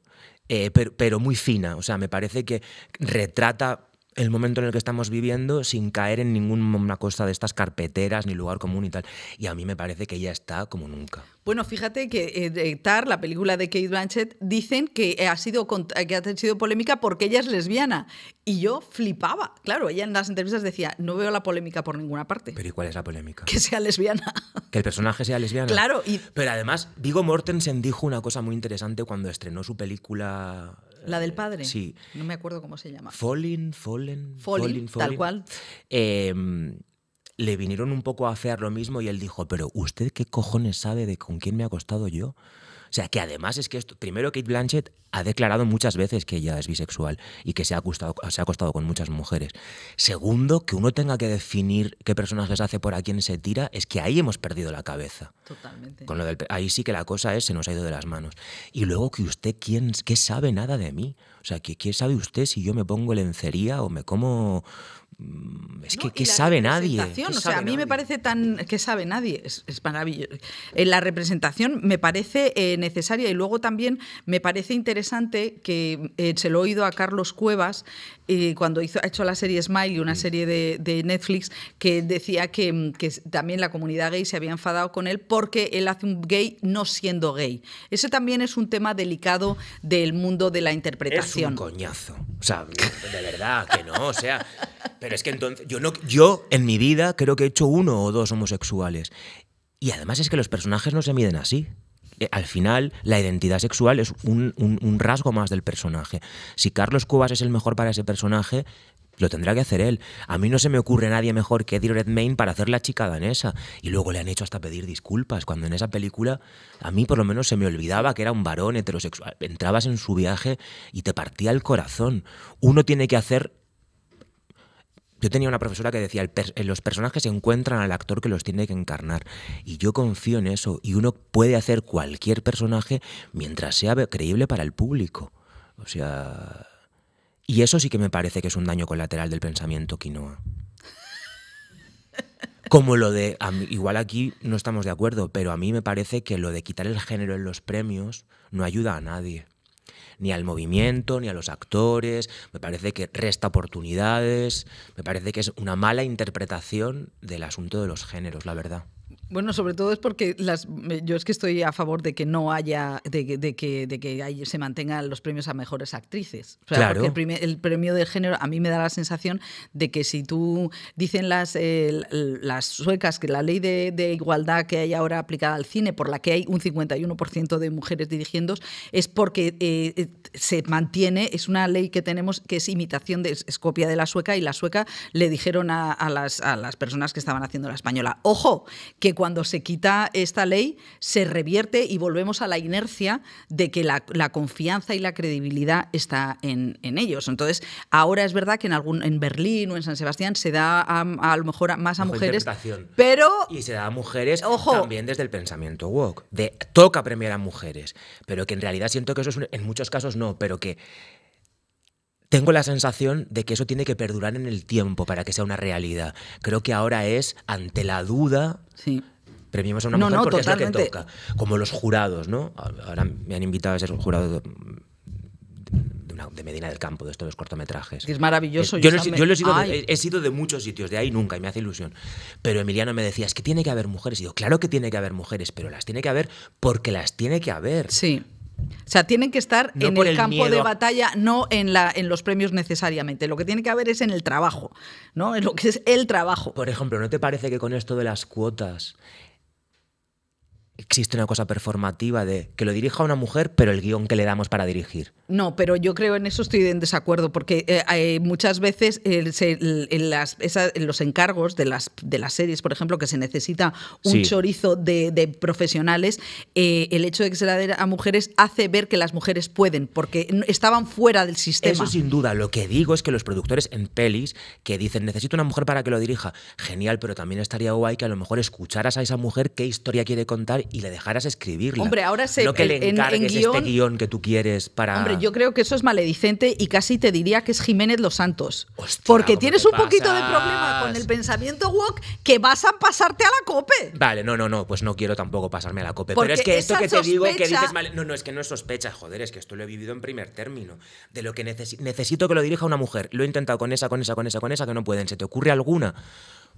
eh, pero, pero, muy fina. O sea, me parece que retrata el momento en el que estamos viviendo sin caer en ninguna cosa de estas carpeteras ni lugar común y tal. Y a mí me parece que ya está como nunca. Bueno, fíjate que eh, Tar, la película de Kate Blanchett, dicen que ha, sido, que ha polémica porque ella es lesbiana. Y yo flipaba. Claro, ella en las entrevistas decía, no veo la polémica por ninguna parte. ¿Pero y cuál es la polémica? Que sea lesbiana. Que el personaje sea lesbiana. Claro. Y... Pero además, Vigo Mortensen dijo una cosa muy interesante cuando estrenó su película la del padre. Sí. No me acuerdo cómo se llama. Falling, Fallen, Fallen, Fallen, Tal cual. Em, le vinieron un poco a hacer lo mismo y él dijo, pero ¿usted qué cojones sabe de con quién me ha acostado yo? O sea, que además es que esto, primero Kate Blanchett ha declarado muchas veces que ella es bisexual y que se ha, acostado, se ha acostado con muchas mujeres. Segundo, que uno tenga que definir qué personas les hace por a quién se tira, es que ahí hemos perdido la cabeza. Totalmente. Con lo ahí sí que la cosa es, se nos ha ido de las manos. Y luego que usted, ¿quién, ¿qué sabe nada de mí? O sea, ¿qué, ¿qué sabe usted si yo me pongo lencería o me como Mm, es que, ¿qué sabe nadie? o sea, a mí me parece tan... que sabe nadie? Es, maravilloso. Eh, la representación me parece eh, necesaria y luego también me parece interesante que eh, se lo he oído a Carlos Cuevas cuando hizo, ha hecho la serie Smile, una mm. serie de, Netflix, que decía que, mm, que, también la comunidad gay se había enfadado con él porque él hace un gay no siendo gay. Ese también es un tema delicado del mundo de la interpretación. Es un coñazo. O sea, de verdad que no, o sea... Pero es que entonces, yo, no, yo en mi vida creo que he hecho uno o dos homosexuales. Y además es que los personajes no se miden así. Eh, al final, la identidad sexual es un, rasgo más del personaje. Si Carlos Cubas es el mejor para ese personaje, lo tendrá que hacer él. A mí no se me ocurre nadie mejor que Eddie Redmayne para hacer la chica danesa. Y luego le han hecho hasta pedir disculpas, cuando en esa película a mí por lo menos se me olvidaba que era un varón heterosexual. Entrabas en su viaje y te partía el corazón. Uno tiene que hacer yo tenía una profesora que decía, eh, los personajes se encuentran al actor que los tiene que encarnar. Y yo confío en eso. Y uno puede hacer cualquier personaje mientras sea creíble para el público. O sea... Y eso sí que me parece que es un daño colateral del pensamiento quinoa. Como lo de, igual aquí no estamos de acuerdo, pero a mí me parece que lo de quitar el género en los premios no ayuda a nadie ni al movimiento, ni a los actores, me parece que resta oportunidades, me parece que es una mala interpretación del asunto de los géneros, la verdad. Bueno, sobre todo es porque las, yo es que estoy a favor de que no haya, de, que, de que se mantengan los premios a mejores actrices. Porque el, premio de género a mí me da la sensación de que si tú dicen las, eh, las suecas que la ley de, igualdad que hay ahora aplicada al cine, por la que hay un 51% de mujeres dirigiendo, es porque eh, eh, se mantiene, es una ley que tenemos que es imitación, de, es copia de la sueca y la sueca le dijeron a, a, las, a las personas que estaban haciendo la española, ojo, que cuando se quita esta ley se revierte y volvemos a la inercia de que la, confianza y la credibilidad está en, ellos. Entonces, ahora es verdad que en, algún, en Berlín o en San Sebastián se da a, lo mejor más a mujeres. Pero. Y se da a mujeres también desde el pensamiento woke. De toca premiar a mujeres. Pero que en realidad siento que eso es en muchos casos no, pero que tengo la sensación de que eso tiene que perdurar en el tiempo para que sea una realidad. Creo que ahora es, ante la duda, sí. premiamos a una mujer porque es que toca. Como los jurados, ¿no? Ahora me han invitado a ser un jurado de Medina del Campo, de estos cortometrajes. Es maravilloso. Eh, yo, he, sido de, he, sido de, muchos sitios, de ahí nunca, y me hace ilusión. Pero Emiliano me decía, es que tiene que haber mujeres. Y yo, claro que tiene que haber mujeres, pero las tiene que haber porque las tiene que haber. Sí. O sea, tienen que estar en el, campo de batalla, no en, los premios necesariamente. Lo que tiene que haber es en el trabajo, ¿no? En lo que es el trabajo. Por ejemplo, ¿no te parece que con esto de las cuotas existe una cosa performativa de que lo dirija una mujer, pero el guión que le damos para dirigir? No, pero yo creo en eso estoy en desacuerdo, porque eh, muchas veces en los encargos de las, de las series, por ejemplo, que se necesita un chorizo de, profesionales, eh, el hecho de que se la dé a mujeres hace ver que las mujeres pueden, porque estaban fuera del sistema. Eso sin duda. Lo que digo es que los productores en pelis que dicen necesito una mujer para que lo dirija, genial, pero también estaría guay que a lo mejor escucharas a esa mujer qué historia quiere contar y le dejaras escribirla. Hombre, ahora sé no que le encargues este guión, este guión que tú quieres para yo creo que eso es maledicente y casi te diría que es Jiménez Los Santos. porque tienes un poquito de problema con el pensamiento woke que vas a pasarte a la cope. Vale, no, no, no, pues no quiero tampoco pasarme a la cope. pero es que esto que te digo, que dices mal... No, no, es que no es sospecha, joder, es que esto lo he vivido en primer término. De lo que necesito que lo dirija una mujer. Lo he intentado con esa, con esa, con esa, con esa, que no pueden. ¿Se te ocurre alguna?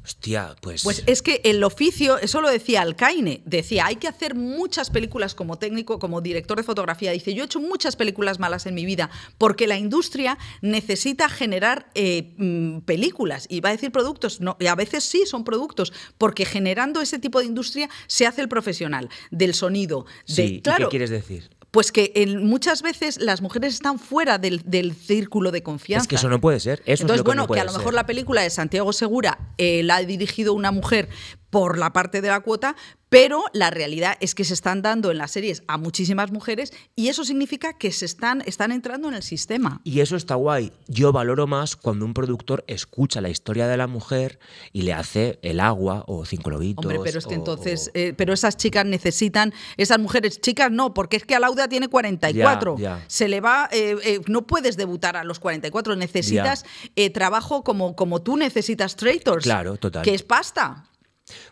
Hostia, pues. Pues es que el oficio, eso lo decía Alcaine, decía, hay que hacer muchas películas como técnico, como director de fotografía. Dice, yo he hecho muchas películas malas en mi vida, porque la industria necesita generar eh, mm, películas. Y va a decir productos, no, y a veces sí son productos, porque generando ese tipo de industria se hace el profesional del sonido. De, ¿Qué quieres decir? Pues que muchas veces las mujeres están fuera del, círculo de confianza. Es que eso no puede ser. Entonces, bueno, que, a lo mejor la película de Santiago Segura eh, la ha dirigido una mujer por la parte de la cuota, pero la realidad es que se están dando en las series a muchísimas mujeres y eso significa que se están, están entrando en el sistema. Y eso está guay. Yo valoro más cuando un productor escucha la historia de la mujer y le hace el agua o cinco lobitos. Hombre, pero es que entonces, eh, pero esas chicas necesitan, esas mujeres, chicas no, porque es que Alauda tiene 44. Se le va, eh, eh, no puedes debutar a los 44, necesitas trabajo como, como tú necesitas Traitors. Claro, total. Que es pasta.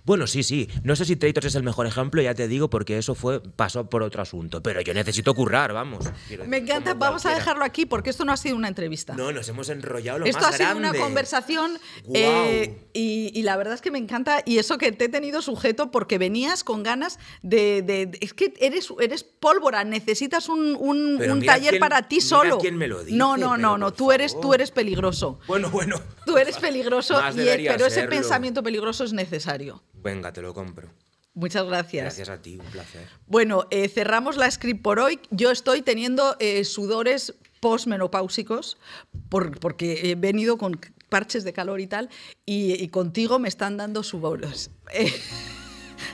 Bueno, sí, sí. No sé si Traitors es el mejor ejemplo, ya te digo, porque eso fue pasó por otro asunto. Pero yo necesito currar, vamos. Me encanta, vamos a dejarlo aquí porque esto no ha sido una entrevista. No, nos hemos enrollado lo esto más grande. Esto ha sido una conversación eh, y, la verdad es que me encanta y eso que te he tenido sujeto porque venías con ganas de... es que eres, eres pólvora, necesitas un, taller para ti solo. Quién me lo dice, no, no, no, no, tú eres, tú eres peligroso. Bueno, bueno. Tú eres peligroso, y pero ese pensamiento peligroso es necesario. Venga, te lo compro. Muchas gracias. Gracias a ti, un placer. Bueno, eh, cerramos la script por hoy. Yo estoy teniendo eh, sudores postmenopáusicos por, porque he venido con parches de calor y tal y, contigo me están dando suboros.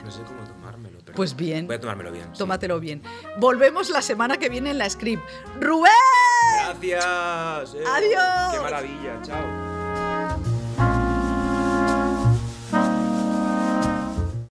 No sé cómo tomármelo, Pues bien. Voy a tomármelo bien. Tómatelo bien. Volvemos la semana que viene en la script. ¡Rubén! Gracias. Eh. Adiós. Qué maravilla. Chao.